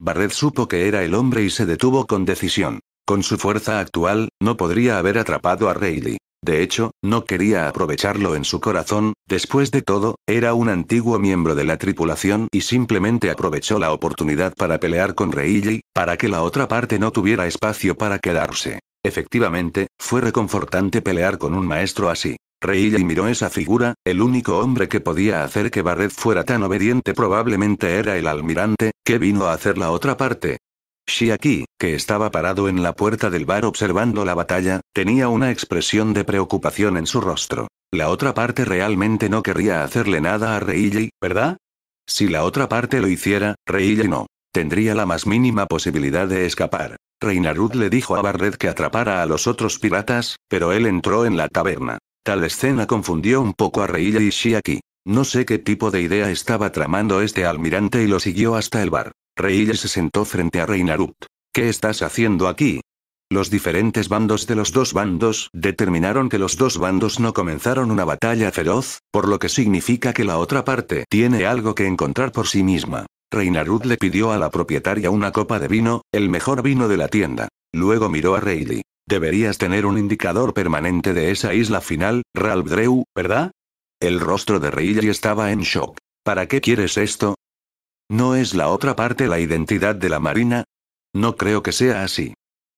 Barret supo que era el hombre y se detuvo con decisión. Con su fuerza actual, no podría haber atrapado a Rayleigh. De hecho, no quería aprovecharlo en su corazón, después de todo, era un antiguo miembro de la tripulación y simplemente aprovechó la oportunidad para pelear con Rayleigh, para que la otra parte no tuviera espacio para quedarse. Efectivamente, fue reconfortante pelear con un maestro así. Reilly miró esa figura, el único hombre que podía hacer que Barret fuera tan obediente probablemente era el almirante, que vino a hacer la otra parte. Shiaki, que estaba parado en la puerta del bar observando la batalla, tenía una expresión de preocupación en su rostro. La otra parte realmente no querría hacerle nada a Reilly, ¿verdad? Si la otra parte lo hiciera, Reilly no. Tendría la más mínima posibilidad de escapar. Reinarud le dijo a Barret que atrapara a los otros piratas, pero él entró en la taberna. Tal escena confundió un poco a Reilly y Shiaki. No sé qué tipo de idea estaba tramando este almirante y lo siguió hasta el bar. Reilly se sentó frente a Reinarut. ¿Qué estás haciendo aquí? Los diferentes bandos de los dos bandos determinaron que los dos bandos no comenzaron una batalla feroz, por lo que significa que la otra parte tiene algo que encontrar por sí misma. Reinarut le pidió a la propietaria una copa de vino, el mejor vino de la tienda. Luego miró a Reilly. Deberías tener un indicador permanente de esa isla final, Ralph ¿verdad? El rostro de Reilly estaba en shock. ¿Para qué quieres esto? ¿No es la otra parte la identidad de la Marina? No creo que sea así.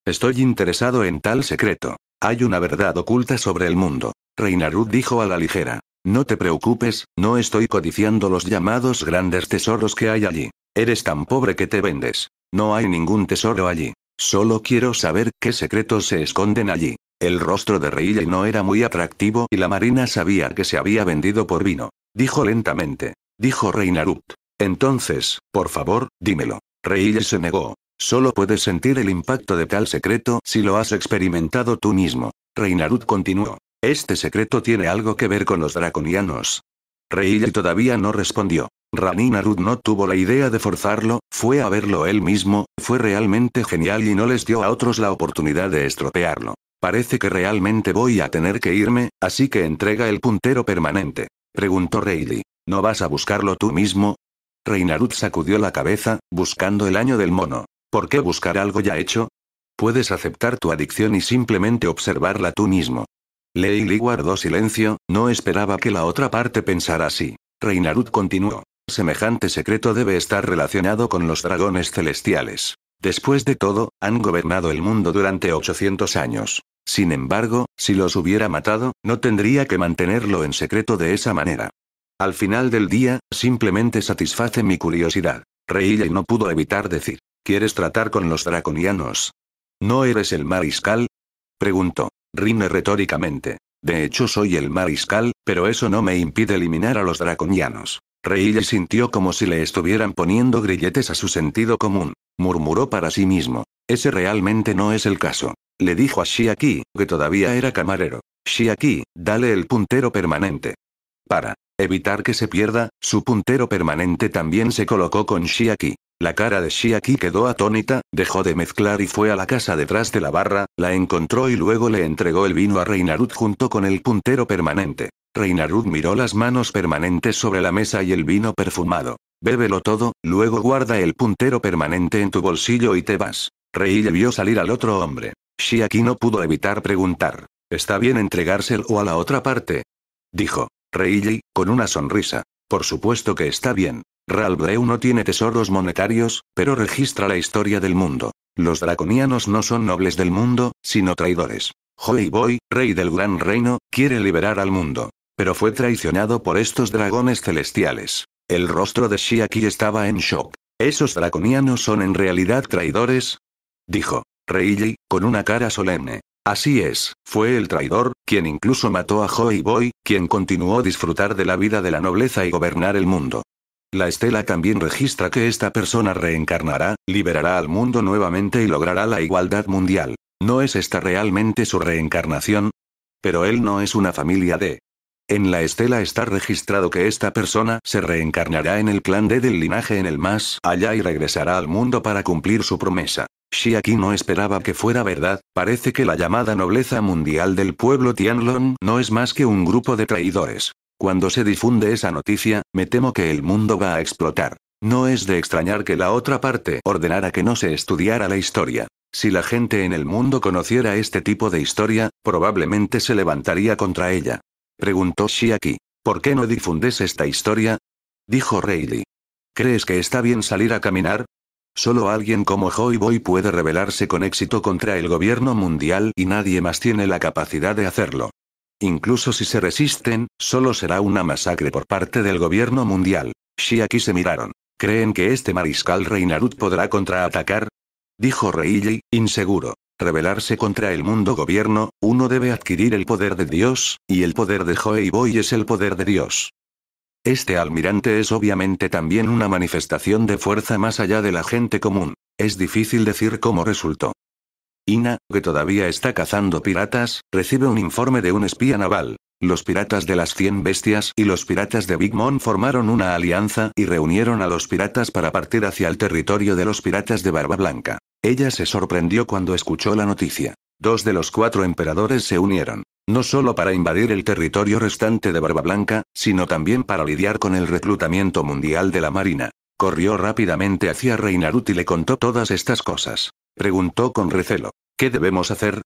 Estoy interesado en tal secreto. Hay una verdad oculta sobre el mundo. Reinarud dijo a la ligera. No te preocupes, no estoy codiciando los llamados grandes tesoros que hay allí. Eres tan pobre que te vendes. No hay ningún tesoro allí. Solo quiero saber qué secretos se esconden allí. El rostro de Reilly no era muy atractivo y la marina sabía que se había vendido por vino. Dijo lentamente. Dijo Reinarut. Entonces, por favor, dímelo. Reilly se negó. Solo puedes sentir el impacto de tal secreto si lo has experimentado tú mismo. Reinarut continuó. Este secreto tiene algo que ver con los draconianos. Reilly todavía no respondió. rani Arud no tuvo la idea de forzarlo, fue a verlo él mismo, fue realmente genial y no les dio a otros la oportunidad de estropearlo. Parece que realmente voy a tener que irme, así que entrega el puntero permanente. Preguntó Reilly. ¿No vas a buscarlo tú mismo? Narud sacudió la cabeza, buscando el año del mono. ¿Por qué buscar algo ya hecho? Puedes aceptar tu adicción y simplemente observarla tú mismo. Leili guardó silencio, no esperaba que la otra parte pensara así. Reinarut continuó. Semejante secreto debe estar relacionado con los dragones celestiales. Después de todo, han gobernado el mundo durante 800 años. Sin embargo, si los hubiera matado, no tendría que mantenerlo en secreto de esa manera. Al final del día, simplemente satisface mi curiosidad. Reía y no pudo evitar decir. ¿Quieres tratar con los draconianos? ¿No eres el mariscal? Preguntó. Rine retóricamente. De hecho soy el mariscal, pero eso no me impide eliminar a los draconianos. Reille sintió como si le estuvieran poniendo grilletes a su sentido común. Murmuró para sí mismo. Ese realmente no es el caso. Le dijo a Shiaki, que todavía era camarero. Shiaki, dale el puntero permanente. Para evitar que se pierda, su puntero permanente también se colocó con Shiaki. La cara de Shiaki quedó atónita, dejó de mezclar y fue a la casa detrás de la barra, la encontró y luego le entregó el vino a Reinarud junto con el puntero permanente. Reinarud miró las manos permanentes sobre la mesa y el vino perfumado. Bébelo todo, luego guarda el puntero permanente en tu bolsillo y te vas. le vio salir al otro hombre. Shiaki no pudo evitar preguntar. ¿Está bien entregárselo a la otra parte? Dijo. Reiji, con una sonrisa. Por supuesto que está bien. Ralbreu no tiene tesoros monetarios, pero registra la historia del mundo. Los draconianos no son nobles del mundo, sino traidores. Boy, rey del gran reino, quiere liberar al mundo. Pero fue traicionado por estos dragones celestiales. El rostro de Shiaki estaba en shock. ¿Esos draconianos son en realidad traidores? Dijo. Reiji, con una cara solemne. Así es, fue el traidor, quien incluso mató a Joy Boy, quien continuó disfrutar de la vida de la nobleza y gobernar el mundo. La estela también registra que esta persona reencarnará, liberará al mundo nuevamente y logrará la igualdad mundial. ¿No es esta realmente su reencarnación? Pero él no es una familia de... En la estela está registrado que esta persona se reencarnará en el clan D del linaje en el más allá y regresará al mundo para cumplir su promesa. aquí no esperaba que fuera verdad, parece que la llamada nobleza mundial del pueblo Tianlong no es más que un grupo de traidores. Cuando se difunde esa noticia, me temo que el mundo va a explotar. No es de extrañar que la otra parte ordenara que no se estudiara la historia. Si la gente en el mundo conociera este tipo de historia, probablemente se levantaría contra ella. Preguntó Shiaki. ¿Por qué no difundes esta historia? Dijo Rayleigh. ¿Crees que está bien salir a caminar? Solo alguien como Joy Boy puede rebelarse con éxito contra el gobierno mundial y nadie más tiene la capacidad de hacerlo. Incluso si se resisten, solo será una masacre por parte del gobierno mundial. Shiaki se miraron. ¿Creen que este mariscal rey podrá contraatacar? Dijo Reiji, inseguro. Rebelarse contra el mundo gobierno, uno debe adquirir el poder de Dios, y el poder de Joey Boy es el poder de Dios. Este almirante es obviamente también una manifestación de fuerza más allá de la gente común. Es difícil decir cómo resultó. Ina, que todavía está cazando piratas, recibe un informe de un espía naval. Los piratas de las 100 bestias y los piratas de Big Mom formaron una alianza y reunieron a los piratas para partir hacia el territorio de los piratas de Barba Blanca. Ella se sorprendió cuando escuchó la noticia. Dos de los cuatro emperadores se unieron, no solo para invadir el territorio restante de Barba Blanca, sino también para lidiar con el reclutamiento mundial de la Marina. Corrió rápidamente hacia Reinarut y le contó todas estas cosas. Preguntó con recelo. ¿Qué debemos hacer?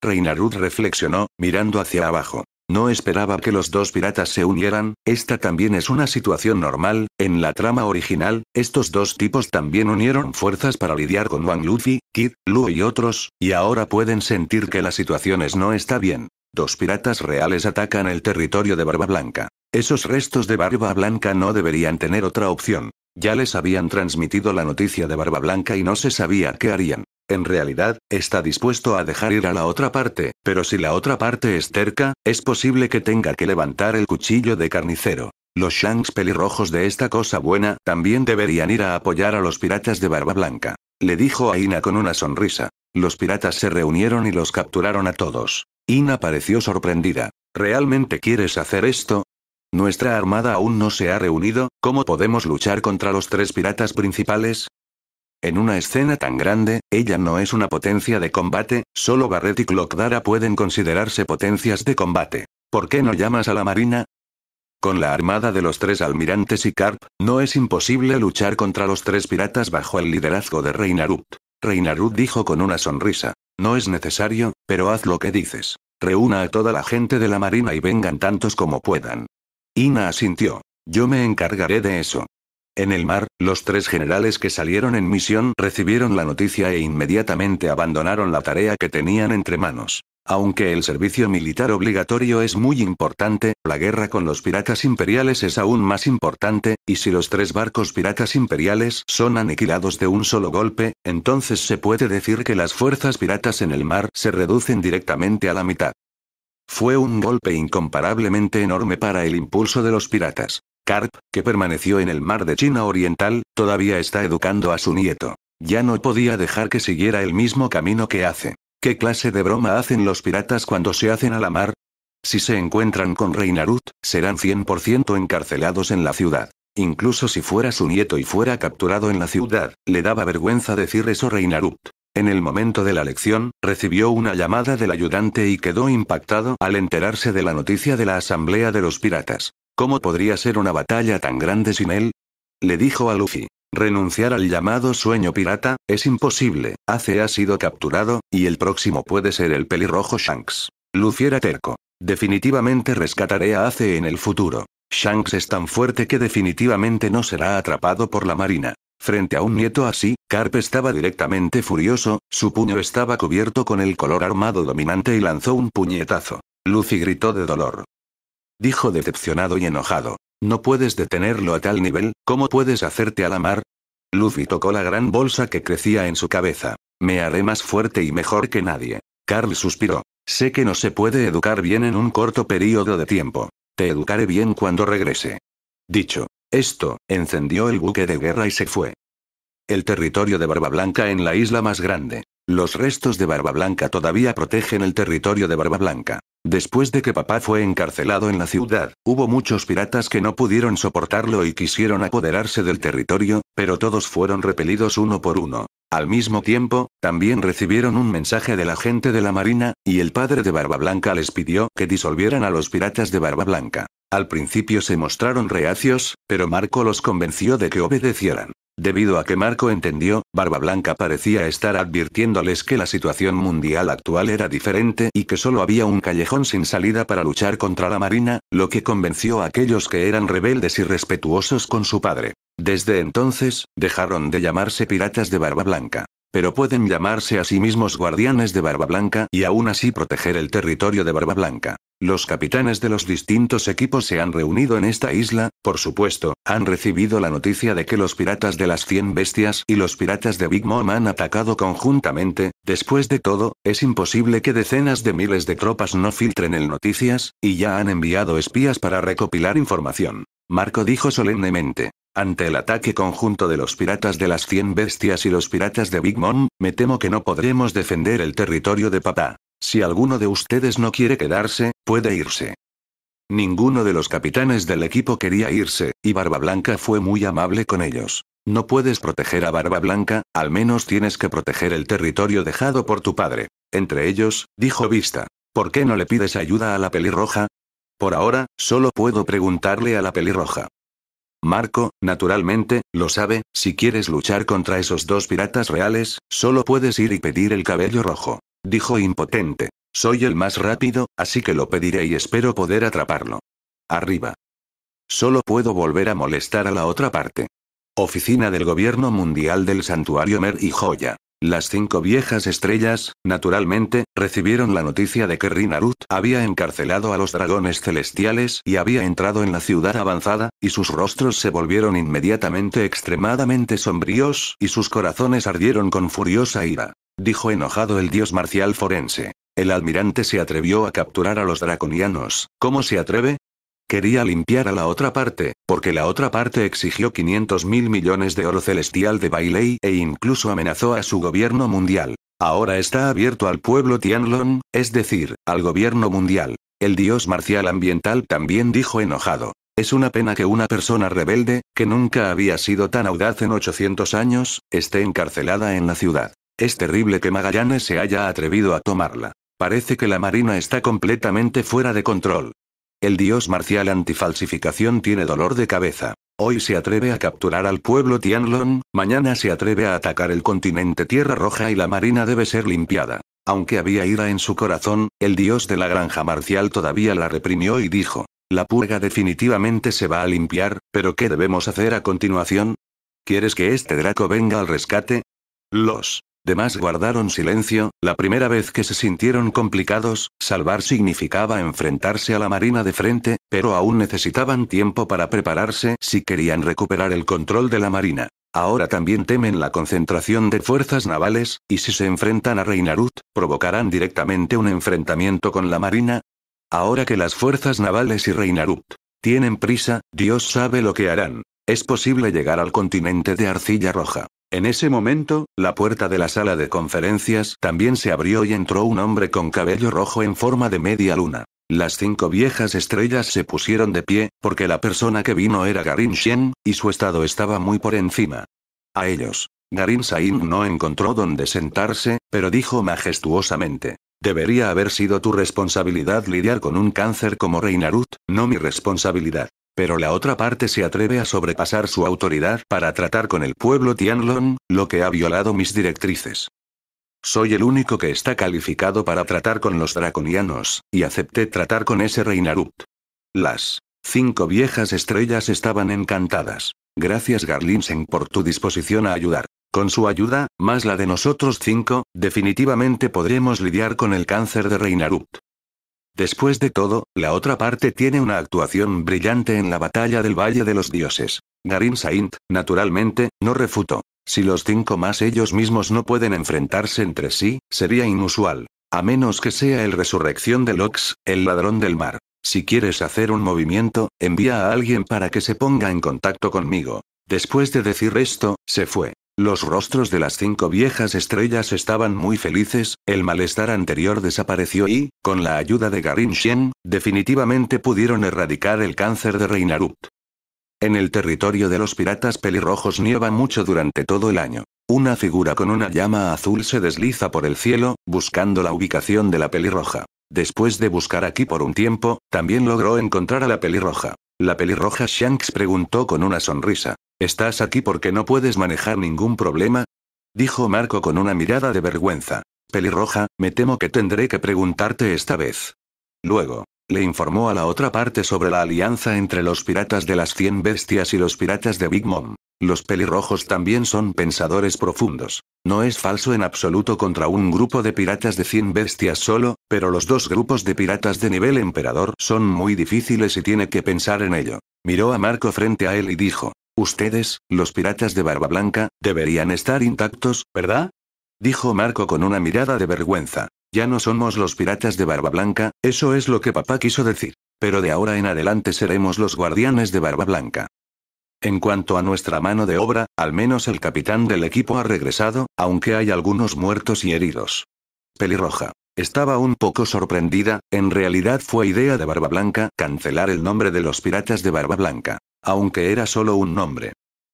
Reinarud reflexionó, mirando hacia abajo. No esperaba que los dos piratas se unieran, esta también es una situación normal, en la trama original, estos dos tipos también unieron fuerzas para lidiar con Wang Luffy, Kid, Luo y otros, y ahora pueden sentir que la situación es no está bien. Dos piratas reales atacan el territorio de Barba Blanca. Esos restos de Barba Blanca no deberían tener otra opción. Ya les habían transmitido la noticia de Barba Blanca y no se sabía qué harían en realidad, está dispuesto a dejar ir a la otra parte, pero si la otra parte es terca, es posible que tenga que levantar el cuchillo de carnicero. Los Shanks pelirrojos de esta cosa buena también deberían ir a apoyar a los piratas de Barba Blanca. Le dijo a Ina con una sonrisa. Los piratas se reunieron y los capturaron a todos. Ina pareció sorprendida. ¿Realmente quieres hacer esto? Nuestra armada aún no se ha reunido, ¿cómo podemos luchar contra los tres piratas principales? En una escena tan grande, ella no es una potencia de combate, solo Barret y Clockdara pueden considerarse potencias de combate. ¿Por qué no llamas a la marina? Con la armada de los tres almirantes y Carp, no es imposible luchar contra los tres piratas bajo el liderazgo de Reinarut. Reinarut dijo con una sonrisa. No es necesario, pero haz lo que dices. Reúna a toda la gente de la marina y vengan tantos como puedan. Ina asintió. Yo me encargaré de eso. En el mar, los tres generales que salieron en misión recibieron la noticia e inmediatamente abandonaron la tarea que tenían entre manos. Aunque el servicio militar obligatorio es muy importante, la guerra con los piratas imperiales es aún más importante, y si los tres barcos piratas imperiales son aniquilados de un solo golpe, entonces se puede decir que las fuerzas piratas en el mar se reducen directamente a la mitad. Fue un golpe incomparablemente enorme para el impulso de los piratas. Carp, que permaneció en el mar de China Oriental, todavía está educando a su nieto. Ya no podía dejar que siguiera el mismo camino que hace. ¿Qué clase de broma hacen los piratas cuando se hacen a la mar? Si se encuentran con Reinarut, serán 100% encarcelados en la ciudad. Incluso si fuera su nieto y fuera capturado en la ciudad, le daba vergüenza decir eso Reinarut. En el momento de la lección, recibió una llamada del ayudante y quedó impactado al enterarse de la noticia de la asamblea de los piratas. ¿Cómo podría ser una batalla tan grande sin él? Le dijo a Luffy. Renunciar al llamado sueño pirata, es imposible, Ace ha sido capturado, y el próximo puede ser el pelirrojo Shanks. Luffy era terco. Definitivamente rescataré a Ace en el futuro. Shanks es tan fuerte que definitivamente no será atrapado por la marina. Frente a un nieto así, Carpe estaba directamente furioso, su puño estaba cubierto con el color armado dominante y lanzó un puñetazo. Luffy gritó de dolor dijo decepcionado y enojado. No puedes detenerlo a tal nivel, ¿cómo puedes hacerte a la mar? Luffy tocó la gran bolsa que crecía en su cabeza. Me haré más fuerte y mejor que nadie. Carl suspiró. Sé que no se puede educar bien en un corto periodo de tiempo. Te educaré bien cuando regrese. Dicho. Esto, encendió el buque de guerra y se fue. El territorio de Barba Blanca en la isla más grande. Los restos de Barba Blanca todavía protegen el territorio de Barba Blanca. Después de que papá fue encarcelado en la ciudad, hubo muchos piratas que no pudieron soportarlo y quisieron apoderarse del territorio, pero todos fueron repelidos uno por uno. Al mismo tiempo, también recibieron un mensaje de la gente de la marina, y el padre de Barba Blanca les pidió que disolvieran a los piratas de Barba Blanca. Al principio se mostraron reacios, pero Marco los convenció de que obedecieran. Debido a que Marco entendió, Barba Blanca parecía estar advirtiéndoles que la situación mundial actual era diferente y que solo había un callejón sin salida para luchar contra la Marina, lo que convenció a aquellos que eran rebeldes y respetuosos con su padre. Desde entonces, dejaron de llamarse piratas de Barba Blanca. Pero pueden llamarse a sí mismos guardianes de Barba Blanca y aún así proteger el territorio de Barba Blanca. Los capitanes de los distintos equipos se han reunido en esta isla, por supuesto, han recibido la noticia de que los piratas de las 100 bestias y los piratas de Big Mom han atacado conjuntamente, después de todo, es imposible que decenas de miles de tropas no filtren el noticias, y ya han enviado espías para recopilar información. Marco dijo solemnemente. Ante el ataque conjunto de los piratas de las 100 bestias y los piratas de Big Mom, me temo que no podremos defender el territorio de papá. Si alguno de ustedes no quiere quedarse, puede irse. Ninguno de los capitanes del equipo quería irse, y Barba Blanca fue muy amable con ellos. No puedes proteger a Barba Blanca, al menos tienes que proteger el territorio dejado por tu padre. Entre ellos, dijo Vista. ¿Por qué no le pides ayuda a la pelirroja? Por ahora, solo puedo preguntarle a la pelirroja. Marco, naturalmente, lo sabe, si quieres luchar contra esos dos piratas reales, solo puedes ir y pedir el cabello rojo. Dijo impotente. Soy el más rápido, así que lo pediré y espero poder atraparlo. Arriba. Solo puedo volver a molestar a la otra parte. Oficina del Gobierno Mundial del Santuario Mer y Joya. Las cinco viejas estrellas, naturalmente, recibieron la noticia de que Rinarut había encarcelado a los dragones celestiales y había entrado en la ciudad avanzada, y sus rostros se volvieron inmediatamente extremadamente sombríos y sus corazones ardieron con furiosa ira. Dijo enojado el dios marcial forense. El almirante se atrevió a capturar a los draconianos, ¿cómo se atreve? Quería limpiar a la otra parte, porque la otra parte exigió 500 mil millones de oro celestial de Bailey e incluso amenazó a su gobierno mundial. Ahora está abierto al pueblo Tianlong, es decir, al gobierno mundial. El dios marcial ambiental también dijo enojado. Es una pena que una persona rebelde, que nunca había sido tan audaz en 800 años, esté encarcelada en la ciudad. Es terrible que Magallanes se haya atrevido a tomarla. Parece que la marina está completamente fuera de control. El dios marcial antifalsificación tiene dolor de cabeza. Hoy se atreve a capturar al pueblo Tianlon, mañana se atreve a atacar el continente Tierra Roja y la marina debe ser limpiada. Aunque había ira en su corazón, el dios de la granja marcial todavía la reprimió y dijo, la purga definitivamente se va a limpiar, pero ¿qué debemos hacer a continuación? ¿Quieres que este Draco venga al rescate? Los Demás guardaron silencio, la primera vez que se sintieron complicados, salvar significaba enfrentarse a la marina de frente, pero aún necesitaban tiempo para prepararse si querían recuperar el control de la marina. Ahora también temen la concentración de fuerzas navales, y si se enfrentan a Reinarut, provocarán directamente un enfrentamiento con la marina. Ahora que las fuerzas navales y Reinarut tienen prisa, Dios sabe lo que harán. Es posible llegar al continente de arcilla roja. En ese momento, la puerta de la sala de conferencias también se abrió y entró un hombre con cabello rojo en forma de media luna. Las cinco viejas estrellas se pusieron de pie, porque la persona que vino era Garin Shen, y su estado estaba muy por encima. A ellos. Garin Sain no encontró dónde sentarse, pero dijo majestuosamente. Debería haber sido tu responsabilidad lidiar con un cáncer como Reinarut, no mi responsabilidad. Pero la otra parte se atreve a sobrepasar su autoridad para tratar con el pueblo Tianlong, lo que ha violado mis directrices. Soy el único que está calificado para tratar con los draconianos, y acepté tratar con ese rey Narut. Las cinco viejas estrellas estaban encantadas. Gracias Garlinsen por tu disposición a ayudar. Con su ayuda, más la de nosotros cinco, definitivamente podremos lidiar con el cáncer de Reinarut. Después de todo, la otra parte tiene una actuación brillante en la batalla del Valle de los Dioses. Garin Saint, naturalmente, no refutó. Si los cinco más ellos mismos no pueden enfrentarse entre sí, sería inusual. A menos que sea el resurrección de Lox, el ladrón del mar. Si quieres hacer un movimiento, envía a alguien para que se ponga en contacto conmigo. Después de decir esto, se fue. Los rostros de las cinco viejas estrellas estaban muy felices, el malestar anterior desapareció y, con la ayuda de Garin Shen, definitivamente pudieron erradicar el cáncer de Reinarut. En el territorio de los piratas pelirrojos nieva mucho durante todo el año. Una figura con una llama azul se desliza por el cielo, buscando la ubicación de la pelirroja. Después de buscar aquí por un tiempo, también logró encontrar a la pelirroja. La pelirroja Shanks preguntó con una sonrisa. ¿Estás aquí porque no puedes manejar ningún problema? Dijo Marco con una mirada de vergüenza. Pelirroja, me temo que tendré que preguntarte esta vez. Luego, le informó a la otra parte sobre la alianza entre los piratas de las 100 bestias y los piratas de Big Mom. Los pelirrojos también son pensadores profundos. No es falso en absoluto contra un grupo de piratas de 100 bestias solo, pero los dos grupos de piratas de nivel emperador son muy difíciles y tiene que pensar en ello. Miró a Marco frente a él y dijo, Ustedes, los piratas de Barba Blanca, deberían estar intactos, ¿verdad? Dijo Marco con una mirada de vergüenza. Ya no somos los piratas de Barba Blanca, eso es lo que papá quiso decir. Pero de ahora en adelante seremos los guardianes de Barba Blanca. En cuanto a nuestra mano de obra, al menos el capitán del equipo ha regresado, aunque hay algunos muertos y heridos. Pelirroja. Estaba un poco sorprendida, en realidad fue idea de Barba Blanca cancelar el nombre de los piratas de Barba Blanca. Aunque era solo un nombre.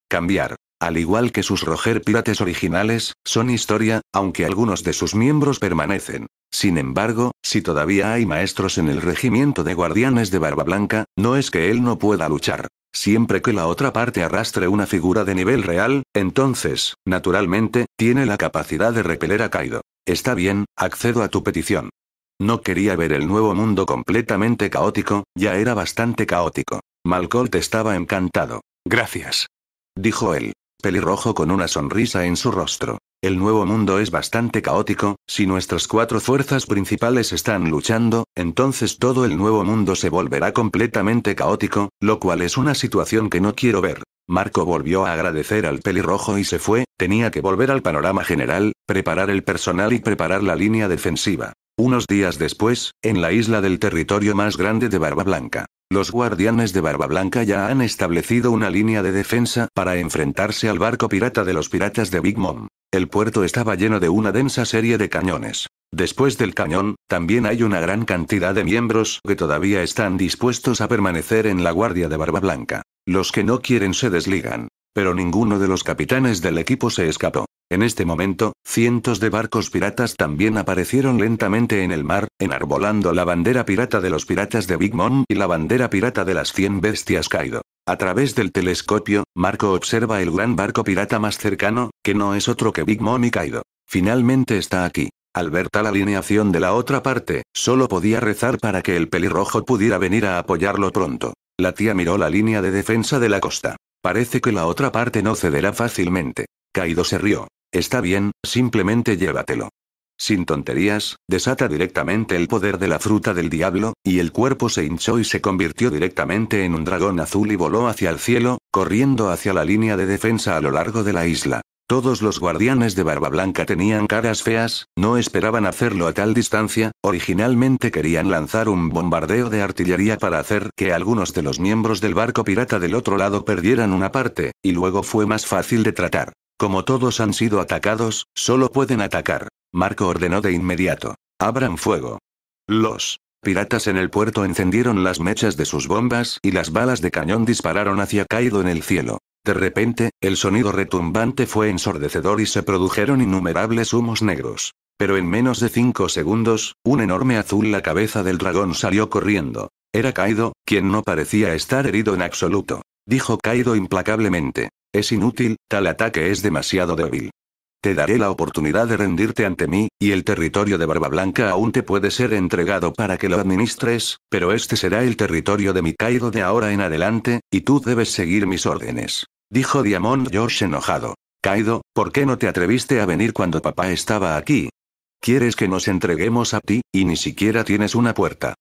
Cambiar. Al igual que sus Roger Pirates originales, son historia, aunque algunos de sus miembros permanecen. Sin embargo, si todavía hay maestros en el regimiento de guardianes de Barba Blanca, no es que él no pueda luchar. Siempre que la otra parte arrastre una figura de nivel real, entonces, naturalmente, tiene la capacidad de repeler a Kaido. Está bien, accedo a tu petición. No quería ver el nuevo mundo completamente caótico, ya era bastante caótico. Malcolt estaba encantado. Gracias. Dijo él pelirrojo con una sonrisa en su rostro. El nuevo mundo es bastante caótico, si nuestras cuatro fuerzas principales están luchando, entonces todo el nuevo mundo se volverá completamente caótico, lo cual es una situación que no quiero ver. Marco volvió a agradecer al pelirrojo y se fue, tenía que volver al panorama general, preparar el personal y preparar la línea defensiva. Unos días después, en la isla del territorio más grande de Barba Blanca. Los guardianes de Barba Blanca ya han establecido una línea de defensa para enfrentarse al barco pirata de los piratas de Big Mom. El puerto estaba lleno de una densa serie de cañones. Después del cañón, también hay una gran cantidad de miembros que todavía están dispuestos a permanecer en la guardia de Barba Blanca. Los que no quieren se desligan. Pero ninguno de los capitanes del equipo se escapó. En este momento, cientos de barcos piratas también aparecieron lentamente en el mar, enarbolando la bandera pirata de los piratas de Big Mom y la bandera pirata de las 100 bestias Kaido. A través del telescopio, Marco observa el gran barco pirata más cercano, que no es otro que Big Mom y Kaido. Finalmente está aquí. Al ver tal alineación de la otra parte, solo podía rezar para que el pelirrojo pudiera venir a apoyarlo pronto. La tía miró la línea de defensa de la costa. Parece que la otra parte no cederá fácilmente. Kaido se rió. Está bien, simplemente llévatelo. Sin tonterías, desata directamente el poder de la fruta del diablo, y el cuerpo se hinchó y se convirtió directamente en un dragón azul y voló hacia el cielo, corriendo hacia la línea de defensa a lo largo de la isla. Todos los guardianes de Barba Blanca tenían caras feas, no esperaban hacerlo a tal distancia, originalmente querían lanzar un bombardeo de artillería para hacer que algunos de los miembros del barco pirata del otro lado perdieran una parte, y luego fue más fácil de tratar. Como todos han sido atacados, solo pueden atacar. Marco ordenó de inmediato. Abran fuego. Los piratas en el puerto encendieron las mechas de sus bombas y las balas de cañón dispararon hacia Kaido en el cielo. De repente, el sonido retumbante fue ensordecedor y se produjeron innumerables humos negros. Pero en menos de cinco segundos, un enorme azul la cabeza del dragón salió corriendo. Era Kaido, quien no parecía estar herido en absoluto. Dijo Kaido implacablemente. Es inútil, tal ataque es demasiado débil. Te daré la oportunidad de rendirte ante mí, y el territorio de Barba Blanca aún te puede ser entregado para que lo administres, pero este será el territorio de mi Kaido de ahora en adelante, y tú debes seguir mis órdenes. Dijo Diamond George enojado. Kaido, ¿por qué no te atreviste a venir cuando papá estaba aquí? Quieres que nos entreguemos a ti, y ni siquiera tienes una puerta.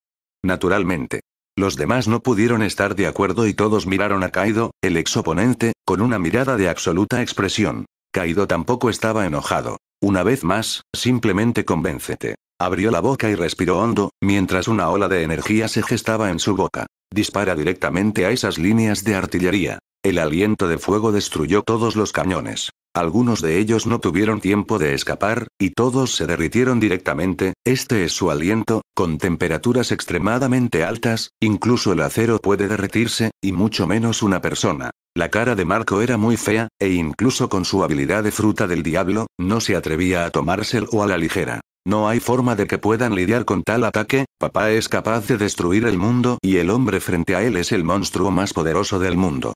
Naturalmente. Los demás no pudieron estar de acuerdo y todos miraron a Kaido, el ex oponente, con una mirada de absoluta expresión. Kaido tampoco estaba enojado. Una vez más, simplemente convéncete. Abrió la boca y respiró hondo, mientras una ola de energía se gestaba en su boca. Dispara directamente a esas líneas de artillería. El aliento de fuego destruyó todos los cañones. Algunos de ellos no tuvieron tiempo de escapar, y todos se derritieron directamente, este es su aliento, con temperaturas extremadamente altas, incluso el acero puede derretirse, y mucho menos una persona. La cara de Marco era muy fea, e incluso con su habilidad de fruta del diablo, no se atrevía a tomárselo a la ligera. No hay forma de que puedan lidiar con tal ataque, papá es capaz de destruir el mundo y el hombre frente a él es el monstruo más poderoso del mundo.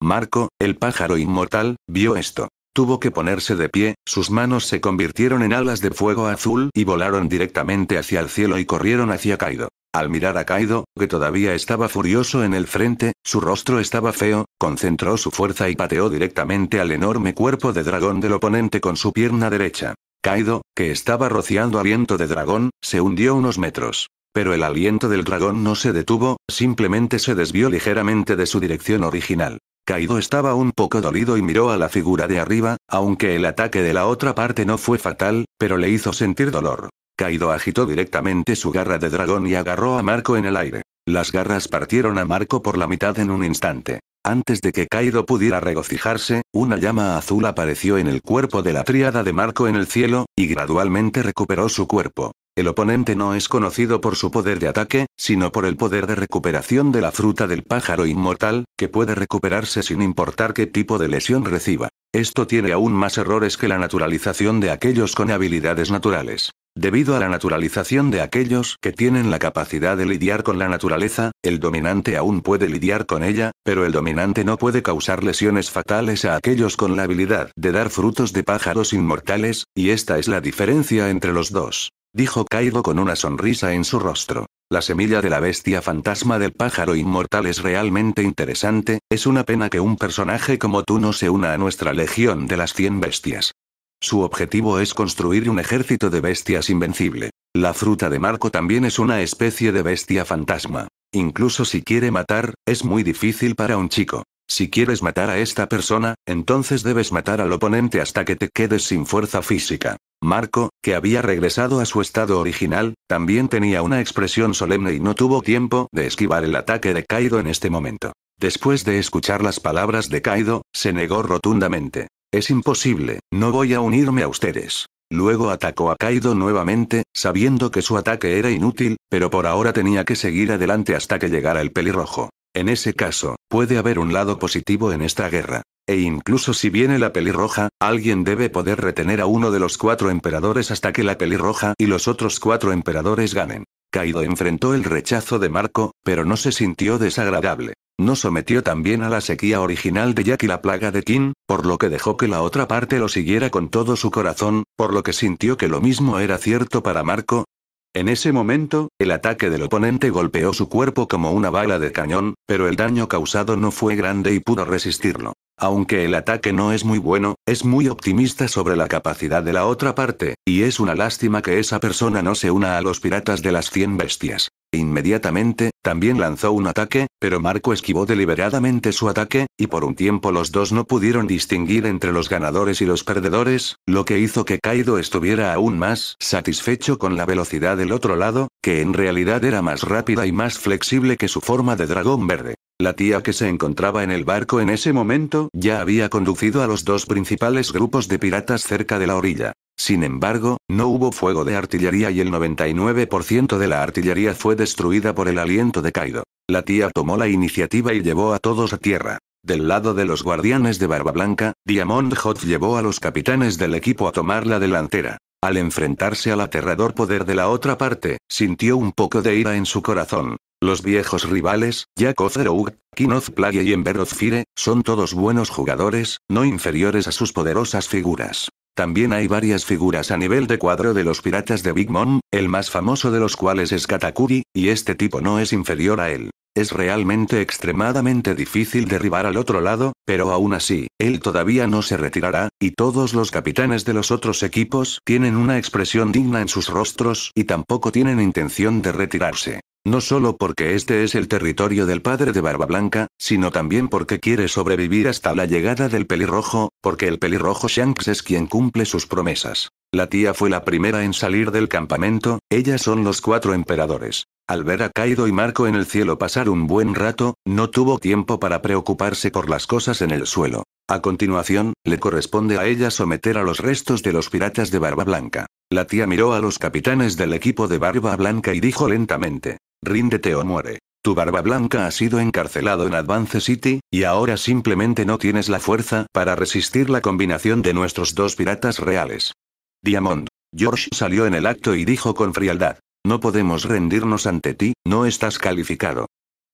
Marco, el pájaro inmortal, vio esto. Tuvo que ponerse de pie, sus manos se convirtieron en alas de fuego azul y volaron directamente hacia el cielo y corrieron hacia Kaido. Al mirar a Kaido, que todavía estaba furioso en el frente, su rostro estaba feo, concentró su fuerza y pateó directamente al enorme cuerpo de dragón del oponente con su pierna derecha. Kaido, que estaba rociando aliento de dragón, se hundió unos metros. Pero el aliento del dragón no se detuvo, simplemente se desvió ligeramente de su dirección original. Kaido estaba un poco dolido y miró a la figura de arriba, aunque el ataque de la otra parte no fue fatal, pero le hizo sentir dolor. Kaido agitó directamente su garra de dragón y agarró a Marco en el aire. Las garras partieron a Marco por la mitad en un instante. Antes de que Kaido pudiera regocijarse, una llama azul apareció en el cuerpo de la triada de Marco en el cielo, y gradualmente recuperó su cuerpo el oponente no es conocido por su poder de ataque, sino por el poder de recuperación de la fruta del pájaro inmortal, que puede recuperarse sin importar qué tipo de lesión reciba. Esto tiene aún más errores que la naturalización de aquellos con habilidades naturales. Debido a la naturalización de aquellos que tienen la capacidad de lidiar con la naturaleza, el dominante aún puede lidiar con ella, pero el dominante no puede causar lesiones fatales a aquellos con la habilidad de dar frutos de pájaros inmortales, y esta es la diferencia entre los dos dijo Kaido con una sonrisa en su rostro. La semilla de la bestia fantasma del pájaro inmortal es realmente interesante, es una pena que un personaje como tú no se una a nuestra legión de las 100 bestias. Su objetivo es construir un ejército de bestias invencible. La fruta de Marco también es una especie de bestia fantasma. Incluso si quiere matar, es muy difícil para un chico. Si quieres matar a esta persona, entonces debes matar al oponente hasta que te quedes sin fuerza física. Marco, que había regresado a su estado original, también tenía una expresión solemne y no tuvo tiempo de esquivar el ataque de Kaido en este momento. Después de escuchar las palabras de Kaido, se negó rotundamente. Es imposible, no voy a unirme a ustedes. Luego atacó a Kaido nuevamente, sabiendo que su ataque era inútil, pero por ahora tenía que seguir adelante hasta que llegara el pelirrojo. En ese caso, puede haber un lado positivo en esta guerra. E incluso si viene la pelirroja, alguien debe poder retener a uno de los cuatro emperadores hasta que la pelirroja y los otros cuatro emperadores ganen. Kaido enfrentó el rechazo de Marco, pero no se sintió desagradable. No sometió también a la sequía original de Jack y la plaga de Kin, por lo que dejó que la otra parte lo siguiera con todo su corazón, por lo que sintió que lo mismo era cierto para Marco, en ese momento, el ataque del oponente golpeó su cuerpo como una bala de cañón, pero el daño causado no fue grande y pudo resistirlo. Aunque el ataque no es muy bueno, es muy optimista sobre la capacidad de la otra parte, y es una lástima que esa persona no se una a los piratas de las 100 bestias. Inmediatamente, también lanzó un ataque, pero Marco esquivó deliberadamente su ataque, y por un tiempo los dos no pudieron distinguir entre los ganadores y los perdedores, lo que hizo que Kaido estuviera aún más satisfecho con la velocidad del otro lado, que en realidad era más rápida y más flexible que su forma de dragón verde. La tía que se encontraba en el barco en ese momento ya había conducido a los dos principales grupos de piratas cerca de la orilla. Sin embargo, no hubo fuego de artillería y el 99% de la artillería fue destruida por el aliento de Kaido. La tía tomó la iniciativa y llevó a todos a tierra. Del lado de los guardianes de Barba Blanca, Diamond Hot llevó a los capitanes del equipo a tomar la delantera. Al enfrentarse al aterrador poder de la otra parte, sintió un poco de ira en su corazón. Los viejos rivales, Jacob Zeroug, Kinoz Plague y Emberoth Fire, son todos buenos jugadores, no inferiores a sus poderosas figuras. También hay varias figuras a nivel de cuadro de los piratas de Big Mom, el más famoso de los cuales es Katakuri, y este tipo no es inferior a él. Es realmente extremadamente difícil derribar al otro lado, pero aún así, él todavía no se retirará, y todos los capitanes de los otros equipos tienen una expresión digna en sus rostros y tampoco tienen intención de retirarse. No solo porque este es el territorio del padre de Barba Blanca, sino también porque quiere sobrevivir hasta la llegada del pelirrojo, porque el pelirrojo Shanks es quien cumple sus promesas. La tía fue la primera en salir del campamento, ellas son los cuatro emperadores. Al ver a Kaido y Marco en el cielo pasar un buen rato, no tuvo tiempo para preocuparse por las cosas en el suelo. A continuación, le corresponde a ella someter a los restos de los piratas de Barba Blanca. La tía miró a los capitanes del equipo de Barba Blanca y dijo lentamente, Ríndete o muere. Tu barba blanca ha sido encarcelado en Advance City, y ahora simplemente no tienes la fuerza para resistir la combinación de nuestros dos piratas reales. Diamond. George salió en el acto y dijo con frialdad. No podemos rendirnos ante ti, no estás calificado.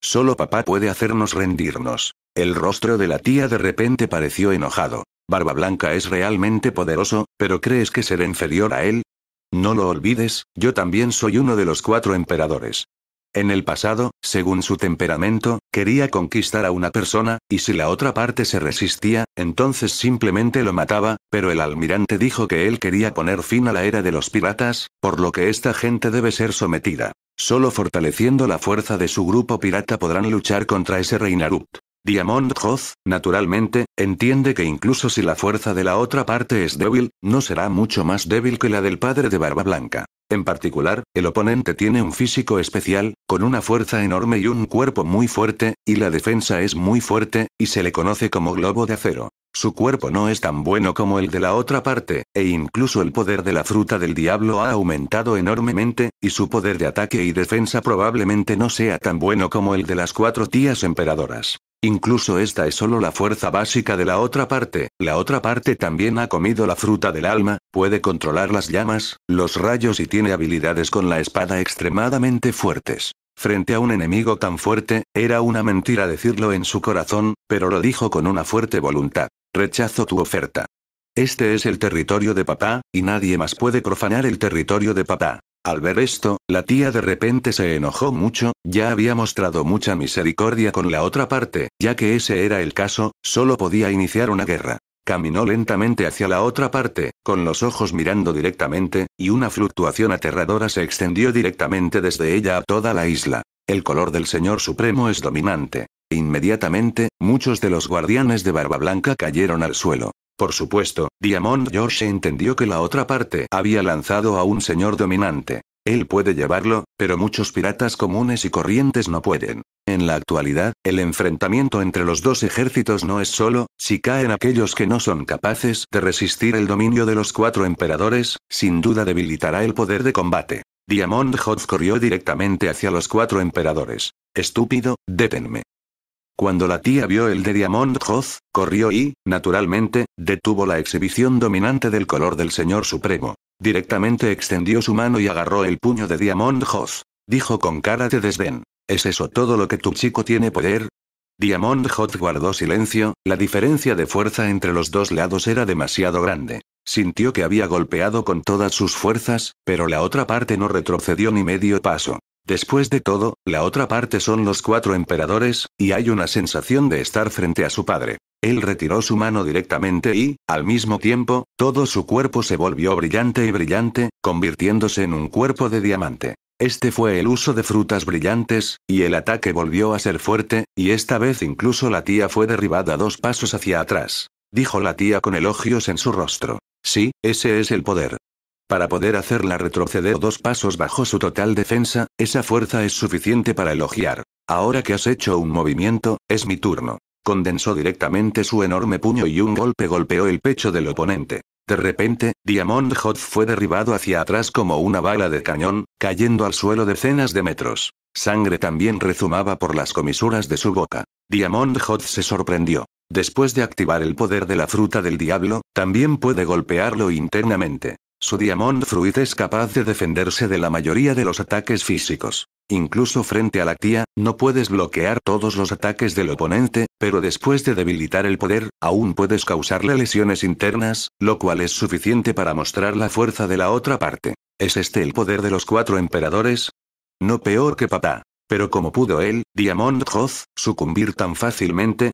Solo papá puede hacernos rendirnos. El rostro de la tía de repente pareció enojado. Barba Blanca es realmente poderoso, pero ¿crees que seré inferior a él? No lo olvides, yo también soy uno de los cuatro emperadores. En el pasado, según su temperamento, quería conquistar a una persona, y si la otra parte se resistía, entonces simplemente lo mataba, pero el almirante dijo que él quería poner fin a la era de los piratas, por lo que esta gente debe ser sometida. Solo fortaleciendo la fuerza de su grupo pirata podrán luchar contra ese rey Narut. Diamond Hoth, naturalmente, entiende que incluso si la fuerza de la otra parte es débil, no será mucho más débil que la del padre de Barba Blanca. En particular, el oponente tiene un físico especial, con una fuerza enorme y un cuerpo muy fuerte, y la defensa es muy fuerte, y se le conoce como globo de acero. Su cuerpo no es tan bueno como el de la otra parte, e incluso el poder de la fruta del diablo ha aumentado enormemente, y su poder de ataque y defensa probablemente no sea tan bueno como el de las cuatro tías emperadoras. Incluso esta es solo la fuerza básica de la otra parte, la otra parte también ha comido la fruta del alma, puede controlar las llamas, los rayos y tiene habilidades con la espada extremadamente fuertes. Frente a un enemigo tan fuerte, era una mentira decirlo en su corazón, pero lo dijo con una fuerte voluntad. Rechazo tu oferta. Este es el territorio de papá, y nadie más puede profanar el territorio de papá. Al ver esto, la tía de repente se enojó mucho, ya había mostrado mucha misericordia con la otra parte, ya que ese era el caso, solo podía iniciar una guerra. Caminó lentamente hacia la otra parte, con los ojos mirando directamente, y una fluctuación aterradora se extendió directamente desde ella a toda la isla. El color del Señor Supremo es dominante. Inmediatamente, muchos de los guardianes de Barba Blanca cayeron al suelo. Por supuesto, Diamond George entendió que la otra parte había lanzado a un señor dominante. Él puede llevarlo, pero muchos piratas comunes y corrientes no pueden. En la actualidad, el enfrentamiento entre los dos ejércitos no es solo, si caen aquellos que no son capaces de resistir el dominio de los cuatro emperadores, sin duda debilitará el poder de combate. Diamond Hoth corrió directamente hacia los cuatro emperadores. Estúpido, détenme. Cuando la tía vio el de Diamond Hoth, corrió y, naturalmente, detuvo la exhibición dominante del color del Señor Supremo. Directamente extendió su mano y agarró el puño de Diamond Hoth. Dijo con cara de desdén. ¿Es eso todo lo que tu chico tiene poder? Diamond Hoth guardó silencio, la diferencia de fuerza entre los dos lados era demasiado grande. Sintió que había golpeado con todas sus fuerzas, pero la otra parte no retrocedió ni medio paso. Después de todo, la otra parte son los cuatro emperadores, y hay una sensación de estar frente a su padre. Él retiró su mano directamente y, al mismo tiempo, todo su cuerpo se volvió brillante y brillante, convirtiéndose en un cuerpo de diamante. Este fue el uso de frutas brillantes, y el ataque volvió a ser fuerte, y esta vez incluso la tía fue derribada dos pasos hacia atrás. Dijo la tía con elogios en su rostro. Sí, ese es el poder. Para poder hacerla retroceder dos pasos bajo su total defensa, esa fuerza es suficiente para elogiar. Ahora que has hecho un movimiento, es mi turno. Condensó directamente su enorme puño y un golpe golpeó el pecho del oponente. De repente, Diamond Hot fue derribado hacia atrás como una bala de cañón, cayendo al suelo decenas de metros. Sangre también rezumaba por las comisuras de su boca. Diamond Hot se sorprendió. Después de activar el poder de la fruta del diablo, también puede golpearlo internamente. Su Diamond Fruit es capaz de defenderse de la mayoría de los ataques físicos. Incluso frente a la tía, no puedes bloquear todos los ataques del oponente, pero después de debilitar el poder, aún puedes causarle lesiones internas, lo cual es suficiente para mostrar la fuerza de la otra parte. ¿Es este el poder de los cuatro emperadores? No peor que papá. Pero cómo pudo él, Diamond Hoth, sucumbir tan fácilmente?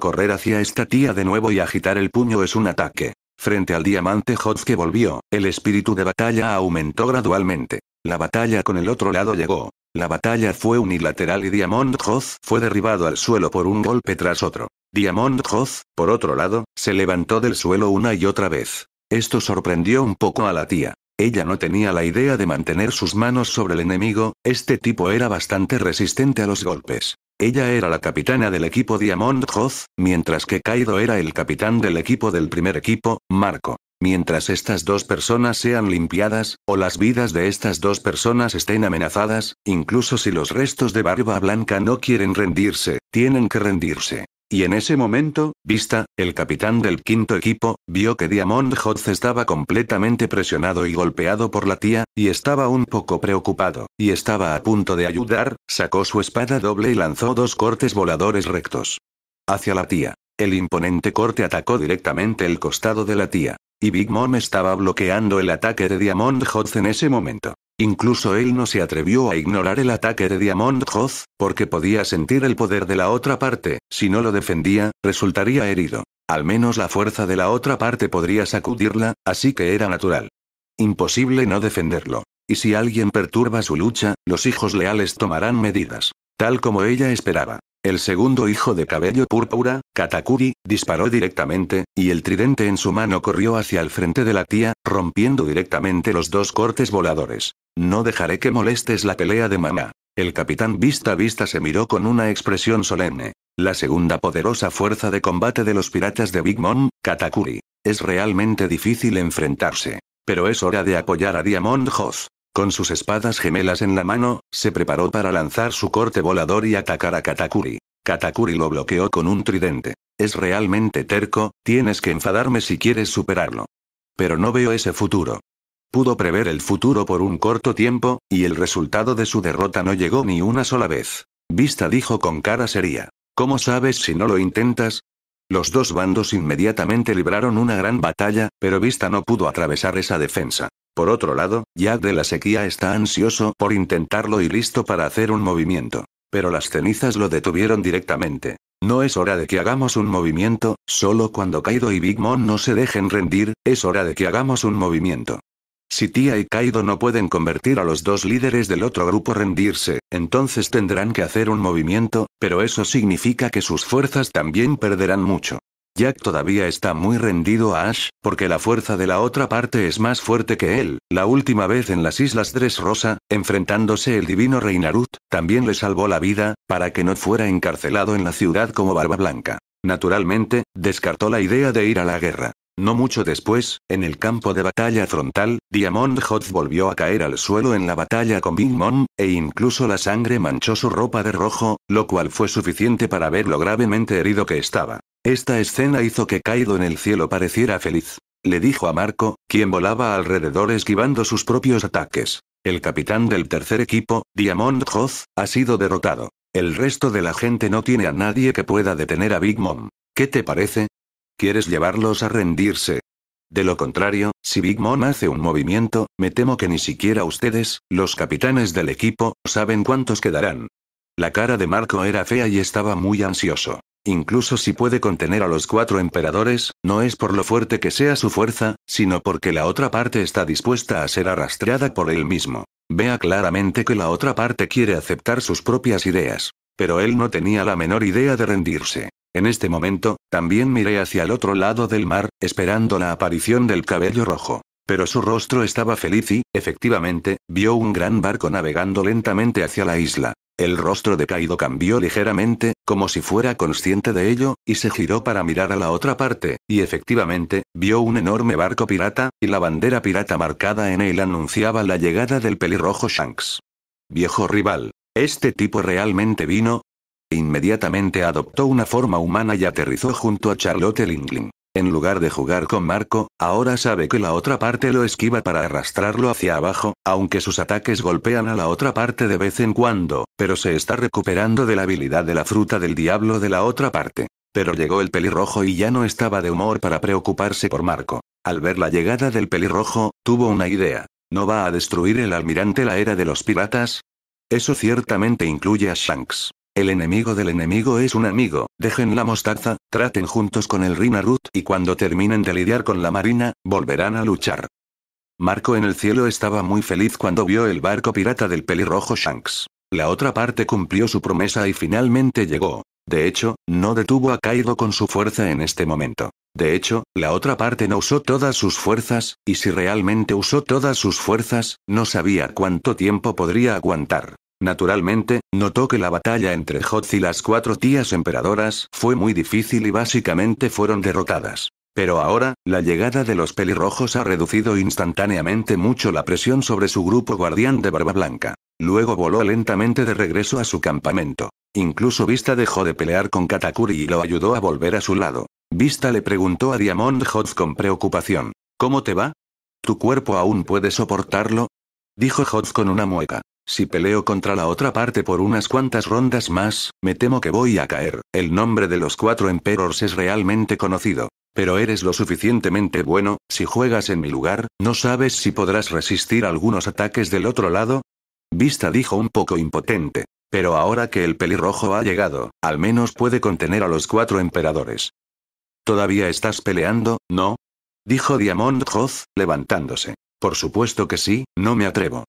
Correr hacia esta tía de nuevo y agitar el puño es un ataque. Frente al diamante Hoth que volvió, el espíritu de batalla aumentó gradualmente. La batalla con el otro lado llegó. La batalla fue unilateral y Diamond Hoth fue derribado al suelo por un golpe tras otro. Diamond Hoth, por otro lado, se levantó del suelo una y otra vez. Esto sorprendió un poco a la tía. Ella no tenía la idea de mantener sus manos sobre el enemigo, este tipo era bastante resistente a los golpes. Ella era la capitana del equipo Diamond Hoth, mientras que Kaido era el capitán del equipo del primer equipo, Marco. Mientras estas dos personas sean limpiadas, o las vidas de estas dos personas estén amenazadas, incluso si los restos de Barba Blanca no quieren rendirse, tienen que rendirse. Y en ese momento, Vista, el capitán del quinto equipo, vio que Diamond Hodge estaba completamente presionado y golpeado por la tía, y estaba un poco preocupado, y estaba a punto de ayudar, sacó su espada doble y lanzó dos cortes voladores rectos. Hacia la tía. El imponente corte atacó directamente el costado de la tía. Y Big Mom estaba bloqueando el ataque de Diamond Hoth en ese momento. Incluso él no se atrevió a ignorar el ataque de Diamond Hoth, porque podía sentir el poder de la otra parte, si no lo defendía, resultaría herido. Al menos la fuerza de la otra parte podría sacudirla, así que era natural. Imposible no defenderlo. Y si alguien perturba su lucha, los hijos leales tomarán medidas. Tal como ella esperaba. El segundo hijo de cabello púrpura, Katakuri, disparó directamente, y el tridente en su mano corrió hacia el frente de la tía, rompiendo directamente los dos cortes voladores. No dejaré que molestes la pelea de mamá. El capitán vista a vista se miró con una expresión solemne. La segunda poderosa fuerza de combate de los piratas de Big Mom, Katakuri. Es realmente difícil enfrentarse. Pero es hora de apoyar a Diamond House. Con sus espadas gemelas en la mano, se preparó para lanzar su corte volador y atacar a Katakuri. Katakuri lo bloqueó con un tridente. Es realmente terco, tienes que enfadarme si quieres superarlo. Pero no veo ese futuro. Pudo prever el futuro por un corto tiempo, y el resultado de su derrota no llegó ni una sola vez. Vista dijo con cara seria. ¿Cómo sabes si no lo intentas? Los dos bandos inmediatamente libraron una gran batalla, pero Vista no pudo atravesar esa defensa. Por otro lado, Jack de la sequía está ansioso por intentarlo y listo para hacer un movimiento. Pero las cenizas lo detuvieron directamente. No es hora de que hagamos un movimiento, solo cuando Kaido y Big Mom no se dejen rendir, es hora de que hagamos un movimiento. Si Tia y Kaido no pueden convertir a los dos líderes del otro grupo rendirse, entonces tendrán que hacer un movimiento, pero eso significa que sus fuerzas también perderán mucho. Jack todavía está muy rendido a Ash, porque la fuerza de la otra parte es más fuerte que él. La última vez en las Islas Dres Rosa, enfrentándose el divino rey Narut, también le salvó la vida, para que no fuera encarcelado en la ciudad como Barba Blanca. Naturalmente, descartó la idea de ir a la guerra. No mucho después, en el campo de batalla frontal, Diamond Hoth volvió a caer al suelo en la batalla con Big Mom, e incluso la sangre manchó su ropa de rojo, lo cual fue suficiente para ver lo gravemente herido que estaba. Esta escena hizo que Kaido en el cielo pareciera feliz. Le dijo a Marco, quien volaba alrededor esquivando sus propios ataques. El capitán del tercer equipo, Diamond Hoth, ha sido derrotado. El resto de la gente no tiene a nadie que pueda detener a Big Mom. ¿Qué te parece? ¿Quieres llevarlos a rendirse? De lo contrario, si Big Mom hace un movimiento, me temo que ni siquiera ustedes, los capitanes del equipo, saben cuántos quedarán. La cara de Marco era fea y estaba muy ansioso. Incluso si puede contener a los cuatro emperadores, no es por lo fuerte que sea su fuerza, sino porque la otra parte está dispuesta a ser arrastrada por él mismo. Vea claramente que la otra parte quiere aceptar sus propias ideas. Pero él no tenía la menor idea de rendirse. En este momento, también miré hacia el otro lado del mar, esperando la aparición del cabello rojo. Pero su rostro estaba feliz y, efectivamente, vio un gran barco navegando lentamente hacia la isla. El rostro de Kaido cambió ligeramente, como si fuera consciente de ello, y se giró para mirar a la otra parte, y efectivamente, vio un enorme barco pirata, y la bandera pirata marcada en él anunciaba la llegada del pelirrojo Shanks. Viejo rival. Este tipo realmente vino, e inmediatamente adoptó una forma humana y aterrizó junto a Charlotte Lingling. En lugar de jugar con Marco, ahora sabe que la otra parte lo esquiva para arrastrarlo hacia abajo, aunque sus ataques golpean a la otra parte de vez en cuando, pero se está recuperando de la habilidad de la fruta del diablo de la otra parte. Pero llegó el pelirrojo y ya no estaba de humor para preocuparse por Marco. Al ver la llegada del pelirrojo, tuvo una idea. ¿No va a destruir el almirante la era de los piratas? Eso ciertamente incluye a Shanks. El enemigo del enemigo es un amigo, dejen la mostaza, traten juntos con el Rinarut y cuando terminen de lidiar con la marina, volverán a luchar. Marco en el cielo estaba muy feliz cuando vio el barco pirata del pelirrojo Shanks. La otra parte cumplió su promesa y finalmente llegó. De hecho, no detuvo a Kaido con su fuerza en este momento. De hecho, la otra parte no usó todas sus fuerzas, y si realmente usó todas sus fuerzas, no sabía cuánto tiempo podría aguantar. Naturalmente, notó que la batalla entre Hotz y las cuatro tías emperadoras fue muy difícil y básicamente fueron derrotadas. Pero ahora, la llegada de los pelirrojos ha reducido instantáneamente mucho la presión sobre su grupo guardián de Barba Blanca. Luego voló lentamente de regreso a su campamento. Incluso Vista dejó de pelear con Katakuri y lo ayudó a volver a su lado. Vista le preguntó a Diamond Hotz con preocupación. ¿Cómo te va? ¿Tu cuerpo aún puede soportarlo? Dijo Hotz con una mueca. Si peleo contra la otra parte por unas cuantas rondas más, me temo que voy a caer. El nombre de los cuatro emperors es realmente conocido. Pero eres lo suficientemente bueno, si juegas en mi lugar, ¿no sabes si podrás resistir algunos ataques del otro lado? Vista dijo un poco impotente. Pero ahora que el pelirrojo ha llegado, al menos puede contener a los cuatro emperadores. ¿Todavía estás peleando, no? Dijo Diamond Hoth, levantándose. Por supuesto que sí, no me atrevo.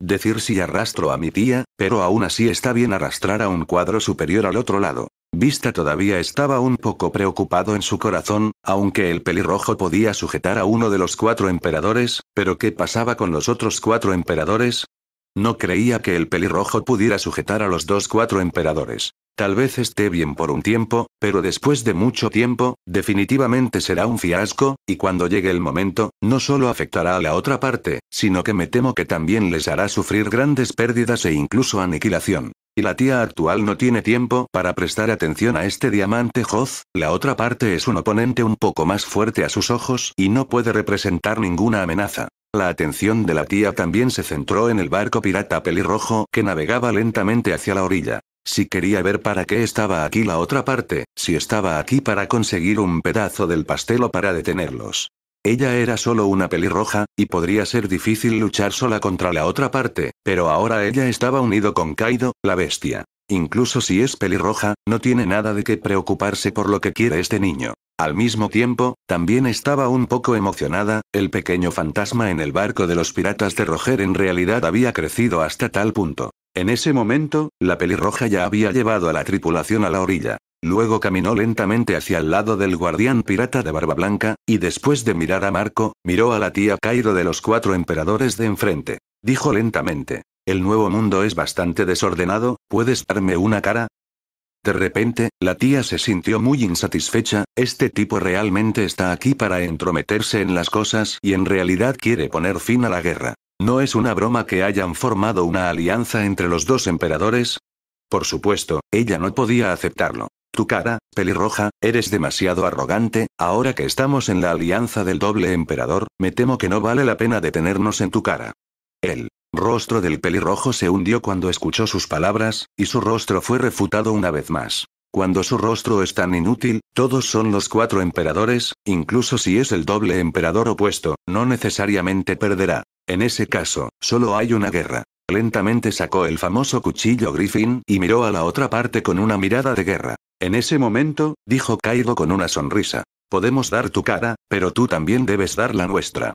Decir si arrastro a mi tía, pero aún así está bien arrastrar a un cuadro superior al otro lado. Vista todavía estaba un poco preocupado en su corazón, aunque el pelirrojo podía sujetar a uno de los cuatro emperadores, pero ¿qué pasaba con los otros cuatro emperadores? No creía que el pelirrojo pudiera sujetar a los dos cuatro emperadores. Tal vez esté bien por un tiempo, pero después de mucho tiempo, definitivamente será un fiasco, y cuando llegue el momento, no solo afectará a la otra parte, sino que me temo que también les hará sufrir grandes pérdidas e incluso aniquilación. Y la tía actual no tiene tiempo para prestar atención a este diamante Hoz, la otra parte es un oponente un poco más fuerte a sus ojos y no puede representar ninguna amenaza. La atención de la tía también se centró en el barco pirata pelirrojo que navegaba lentamente hacia la orilla. Si quería ver para qué estaba aquí la otra parte, si estaba aquí para conseguir un pedazo del pastel o para detenerlos. Ella era solo una pelirroja, y podría ser difícil luchar sola contra la otra parte, pero ahora ella estaba unido con Kaido, la bestia. Incluso si es pelirroja, no tiene nada de qué preocuparse por lo que quiere este niño. Al mismo tiempo, también estaba un poco emocionada, el pequeño fantasma en el barco de los piratas de Roger en realidad había crecido hasta tal punto. En ese momento, la pelirroja ya había llevado a la tripulación a la orilla. Luego caminó lentamente hacia el lado del guardián pirata de barba blanca, y después de mirar a Marco, miró a la tía Cairo de los cuatro emperadores de enfrente. Dijo lentamente, el nuevo mundo es bastante desordenado, ¿puedes darme una cara? De repente, la tía se sintió muy insatisfecha, este tipo realmente está aquí para entrometerse en las cosas y en realidad quiere poner fin a la guerra. No es una broma que hayan formado una alianza entre los dos emperadores. Por supuesto, ella no podía aceptarlo. Tu cara, pelirroja, eres demasiado arrogante, ahora que estamos en la alianza del doble emperador, me temo que no vale la pena detenernos en tu cara. El rostro del pelirrojo se hundió cuando escuchó sus palabras, y su rostro fue refutado una vez más cuando su rostro es tan inútil, todos son los cuatro emperadores, incluso si es el doble emperador opuesto, no necesariamente perderá. En ese caso, solo hay una guerra. Lentamente sacó el famoso cuchillo Griffin y miró a la otra parte con una mirada de guerra. En ese momento, dijo Kaido con una sonrisa. Podemos dar tu cara, pero tú también debes dar la nuestra.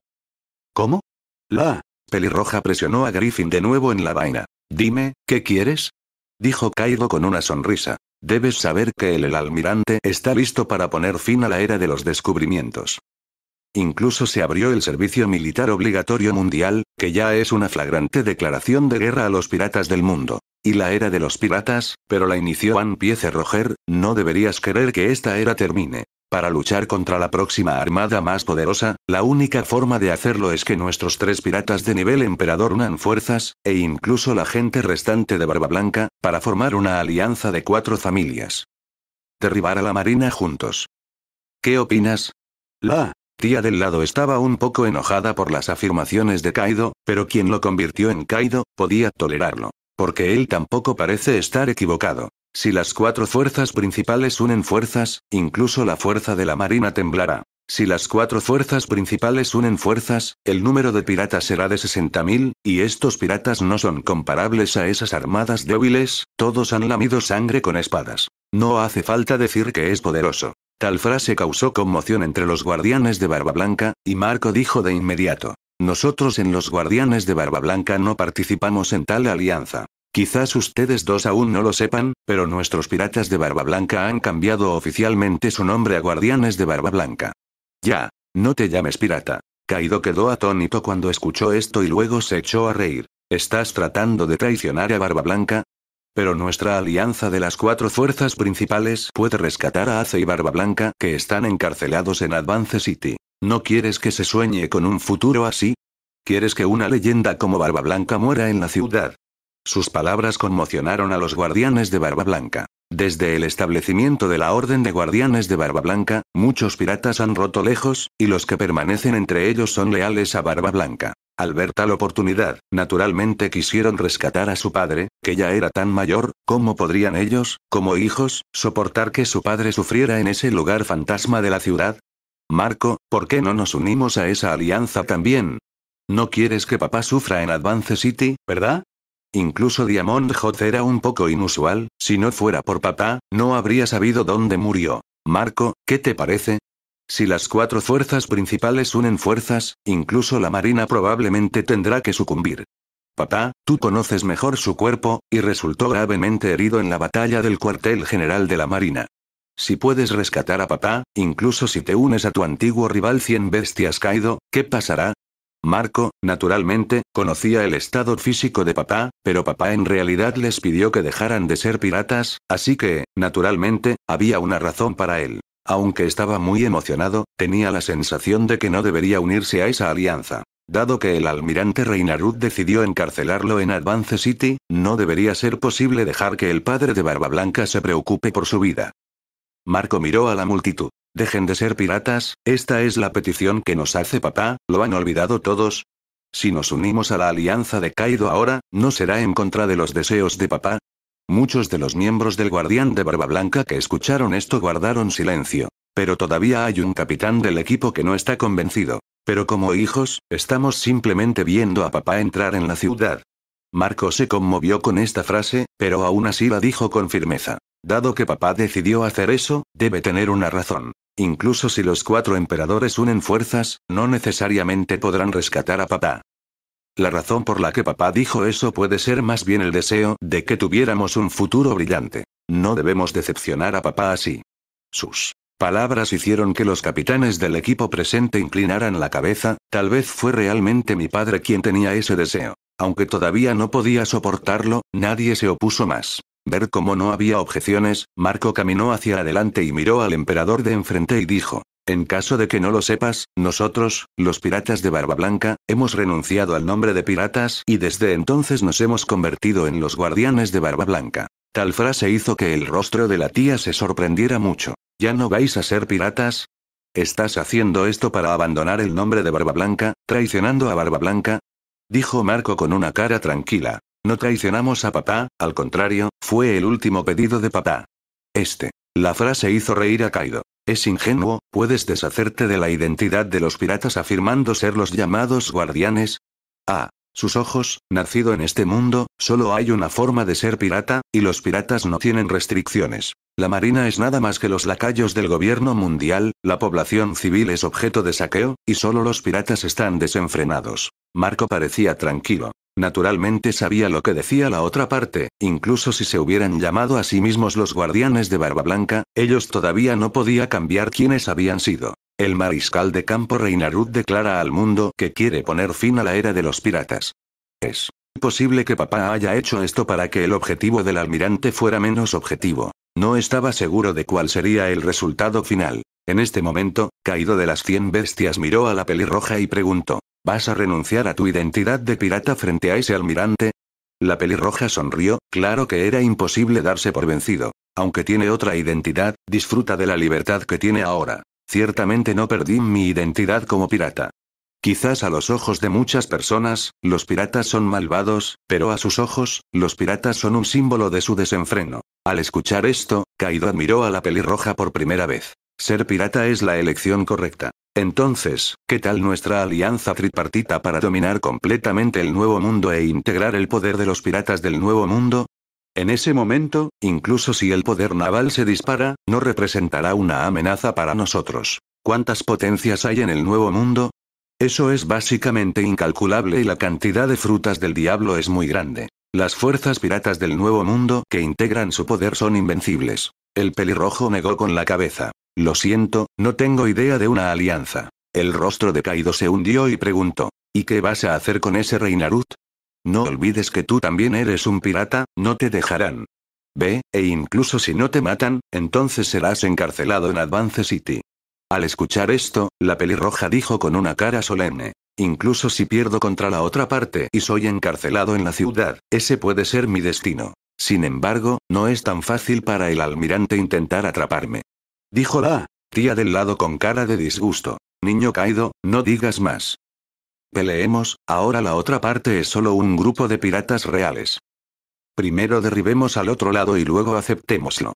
¿Cómo? La pelirroja presionó a Griffin de nuevo en la vaina. Dime, ¿qué quieres? Dijo Kaido con una sonrisa. Debes saber que el, el almirante está listo para poner fin a la era de los descubrimientos. Incluso se abrió el servicio militar obligatorio mundial, que ya es una flagrante declaración de guerra a los piratas del mundo. Y la era de los piratas, pero la inició Juan Piece Roger, no deberías querer que esta era termine. Para luchar contra la próxima armada más poderosa, la única forma de hacerlo es que nuestros tres piratas de nivel emperador unan fuerzas, e incluso la gente restante de Barba Blanca, para formar una alianza de cuatro familias. Derribar a la marina juntos. ¿Qué opinas? La Tía del lado estaba un poco enojada por las afirmaciones de Kaido, pero quien lo convirtió en Kaido, podía tolerarlo. Porque él tampoco parece estar equivocado. Si las cuatro fuerzas principales unen fuerzas, incluso la fuerza de la marina temblará. Si las cuatro fuerzas principales unen fuerzas, el número de piratas será de 60.000, y estos piratas no son comparables a esas armadas débiles, todos han lamido sangre con espadas. No hace falta decir que es poderoso. Tal frase causó conmoción entre los guardianes de Barba Blanca, y Marco dijo de inmediato. Nosotros en los guardianes de Barba Blanca no participamos en tal alianza. Quizás ustedes dos aún no lo sepan, pero nuestros piratas de Barba Blanca han cambiado oficialmente su nombre a Guardianes de Barba Blanca. Ya, no te llames pirata. Kaido quedó atónito cuando escuchó esto y luego se echó a reír. ¿Estás tratando de traicionar a Barba Blanca? Pero nuestra alianza de las cuatro fuerzas principales puede rescatar a Ace y Barba Blanca, que están encarcelados en Advance City. ¿No quieres que se sueñe con un futuro así? ¿Quieres que una leyenda como Barba Blanca muera en la ciudad? Sus palabras conmocionaron a los guardianes de Barba Blanca. Desde el establecimiento de la Orden de Guardianes de Barba Blanca, muchos piratas han roto lejos, y los que permanecen entre ellos son leales a Barba Blanca. Al ver tal oportunidad, naturalmente quisieron rescatar a su padre, que ya era tan mayor, ¿cómo podrían ellos, como hijos, soportar que su padre sufriera en ese lugar fantasma de la ciudad? Marco, ¿por qué no nos unimos a esa alianza también? No quieres que papá sufra en Advance City, ¿verdad? Incluso Diamond Hot era un poco inusual, si no fuera por papá, no habría sabido dónde murió. Marco, ¿qué te parece? Si las cuatro fuerzas principales unen fuerzas, incluso la Marina probablemente tendrá que sucumbir. Papá, tú conoces mejor su cuerpo, y resultó gravemente herido en la batalla del cuartel general de la Marina. Si puedes rescatar a papá, incluso si te unes a tu antiguo rival cien bestias caído, ¿qué pasará? Marco, naturalmente, conocía el estado físico de papá, pero papá en realidad les pidió que dejaran de ser piratas, así que, naturalmente, había una razón para él. Aunque estaba muy emocionado, tenía la sensación de que no debería unirse a esa alianza. Dado que el almirante Reinarud decidió encarcelarlo en Advance City, no debería ser posible dejar que el padre de Barba Blanca se preocupe por su vida. Marco miró a la multitud. Dejen de ser piratas, esta es la petición que nos hace papá, ¿lo han olvidado todos? Si nos unimos a la alianza de Kaido ahora, ¿no será en contra de los deseos de papá? Muchos de los miembros del guardián de Barba Blanca que escucharon esto guardaron silencio. Pero todavía hay un capitán del equipo que no está convencido. Pero como hijos, estamos simplemente viendo a papá entrar en la ciudad. Marco se conmovió con esta frase, pero aún así la dijo con firmeza. Dado que papá decidió hacer eso, debe tener una razón. Incluso si los cuatro emperadores unen fuerzas, no necesariamente podrán rescatar a papá. La razón por la que papá dijo eso puede ser más bien el deseo de que tuviéramos un futuro brillante. No debemos decepcionar a papá así. Sus palabras hicieron que los capitanes del equipo presente inclinaran la cabeza, tal vez fue realmente mi padre quien tenía ese deseo. Aunque todavía no podía soportarlo, nadie se opuso más. Ver cómo no había objeciones, Marco caminó hacia adelante y miró al emperador de enfrente y dijo, en caso de que no lo sepas, nosotros, los piratas de Barba Blanca, hemos renunciado al nombre de piratas y desde entonces nos hemos convertido en los guardianes de Barba Blanca. Tal frase hizo que el rostro de la tía se sorprendiera mucho. ¿Ya no vais a ser piratas? ¿Estás haciendo esto para abandonar el nombre de Barba Blanca, traicionando a Barba Blanca? Dijo Marco con una cara tranquila. No traicionamos a papá, al contrario, fue el último pedido de papá. Este. La frase hizo reír a Kaido. Es ingenuo, puedes deshacerte de la identidad de los piratas afirmando ser los llamados guardianes. Ah, sus ojos, nacido en este mundo, solo hay una forma de ser pirata, y los piratas no tienen restricciones. La marina es nada más que los lacayos del gobierno mundial, la población civil es objeto de saqueo, y solo los piratas están desenfrenados. Marco parecía tranquilo. Naturalmente sabía lo que decía la otra parte, incluso si se hubieran llamado a sí mismos los guardianes de Barba Blanca, ellos todavía no podía cambiar quiénes habían sido. El mariscal de campo Reinarud declara al mundo que quiere poner fin a la era de los piratas. Es posible que papá haya hecho esto para que el objetivo del almirante fuera menos objetivo. No estaba seguro de cuál sería el resultado final. En este momento, caído de las 100 bestias miró a la pelirroja y preguntó, ¿Vas a renunciar a tu identidad de pirata frente a ese almirante? La pelirroja sonrió, claro que era imposible darse por vencido. Aunque tiene otra identidad, disfruta de la libertad que tiene ahora. Ciertamente no perdí mi identidad como pirata. Quizás a los ojos de muchas personas, los piratas son malvados, pero a sus ojos, los piratas son un símbolo de su desenfreno. Al escuchar esto, Kaido admiró a la pelirroja por primera vez. Ser pirata es la elección correcta. Entonces, ¿qué tal nuestra alianza tripartita para dominar completamente el Nuevo Mundo e integrar el poder de los piratas del Nuevo Mundo? En ese momento, incluso si el poder naval se dispara, no representará una amenaza para nosotros. ¿Cuántas potencias hay en el Nuevo Mundo? Eso es básicamente incalculable y la cantidad de frutas del diablo es muy grande. Las fuerzas piratas del Nuevo Mundo que integran su poder son invencibles. El pelirrojo negó con la cabeza. Lo siento, no tengo idea de una alianza. El rostro de Kaido se hundió y preguntó, ¿y qué vas a hacer con ese rey Narut? No olvides que tú también eres un pirata, no te dejarán. Ve, e incluso si no te matan, entonces serás encarcelado en Advance City. Al escuchar esto, la pelirroja dijo con una cara solemne. Incluso si pierdo contra la otra parte y soy encarcelado en la ciudad, ese puede ser mi destino. Sin embargo, no es tan fácil para el almirante intentar atraparme. Dijo la tía del lado con cara de disgusto. Niño caído, no digas más. Peleemos, ahora la otra parte es solo un grupo de piratas reales. Primero derribemos al otro lado y luego aceptémoslo.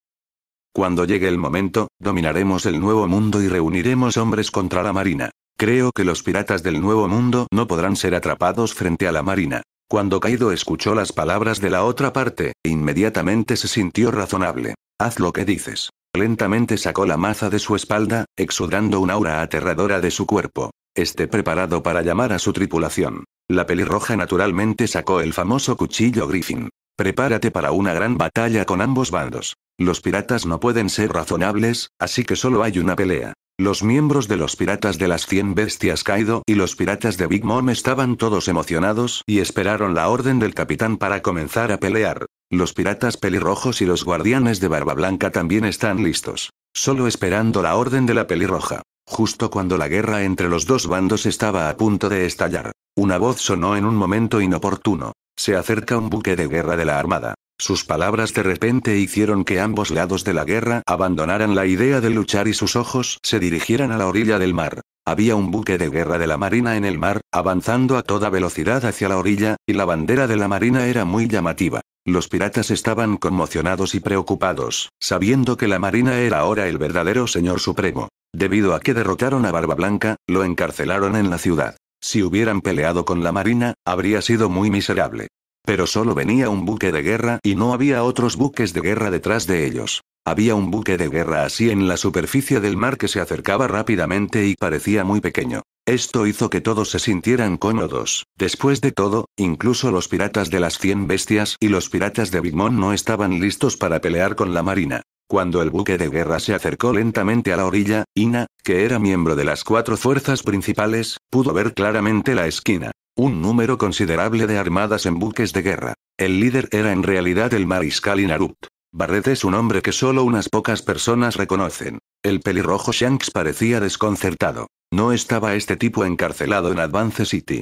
Cuando llegue el momento, dominaremos el nuevo mundo y reuniremos hombres contra la marina. Creo que los piratas del nuevo mundo no podrán ser atrapados frente a la marina. Cuando Kaido escuchó las palabras de la otra parte, inmediatamente se sintió razonable. Haz lo que dices. Lentamente sacó la maza de su espalda, exudando una aura aterradora de su cuerpo. Esté preparado para llamar a su tripulación. La pelirroja naturalmente sacó el famoso cuchillo Griffin. Prepárate para una gran batalla con ambos bandos. Los piratas no pueden ser razonables, así que solo hay una pelea. Los miembros de los piratas de las 100 bestias Kaido y los piratas de Big Mom estaban todos emocionados y esperaron la orden del capitán para comenzar a pelear. Los piratas pelirrojos y los guardianes de barba blanca también están listos. Solo esperando la orden de la pelirroja. Justo cuando la guerra entre los dos bandos estaba a punto de estallar. Una voz sonó en un momento inoportuno. Se acerca un buque de guerra de la Armada. Sus palabras de repente hicieron que ambos lados de la guerra abandonaran la idea de luchar y sus ojos se dirigieran a la orilla del mar. Había un buque de guerra de la Marina en el mar, avanzando a toda velocidad hacia la orilla, y la bandera de la Marina era muy llamativa. Los piratas estaban conmocionados y preocupados, sabiendo que la Marina era ahora el verdadero señor supremo. Debido a que derrotaron a Barba Blanca, lo encarcelaron en la ciudad. Si hubieran peleado con la Marina, habría sido muy miserable. Pero solo venía un buque de guerra y no había otros buques de guerra detrás de ellos. Había un buque de guerra así en la superficie del mar que se acercaba rápidamente y parecía muy pequeño. Esto hizo que todos se sintieran cómodos. Después de todo, incluso los piratas de las 100 bestias y los piratas de Big Mom no estaban listos para pelear con la marina. Cuando el buque de guerra se acercó lentamente a la orilla, Ina, que era miembro de las cuatro fuerzas principales, pudo ver claramente la esquina. Un número considerable de armadas en buques de guerra. El líder era en realidad el mariscal Inarut. Barret es un hombre que solo unas pocas personas reconocen. El pelirrojo Shanks parecía desconcertado. No estaba este tipo encarcelado en Advance City.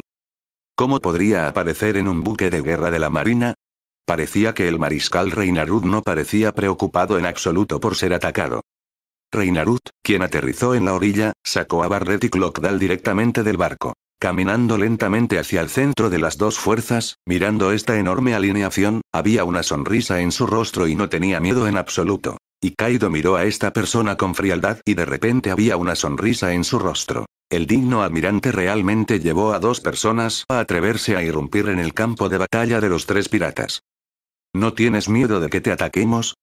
¿Cómo podría aparecer en un buque de guerra de la Marina? Parecía que el mariscal Reinarud no parecía preocupado en absoluto por ser atacado. Reinarud, quien aterrizó en la orilla, sacó a Barret y Clockdal directamente del barco. Caminando lentamente hacia el centro de las dos fuerzas, mirando esta enorme alineación, había una sonrisa en su rostro y no tenía miedo en absoluto. Y Kaido miró a esta persona con frialdad y de repente había una sonrisa en su rostro. El digno almirante realmente llevó a dos personas a atreverse a irrumpir en el campo de batalla de los tres piratas. ¿No tienes miedo de que te ataquemos?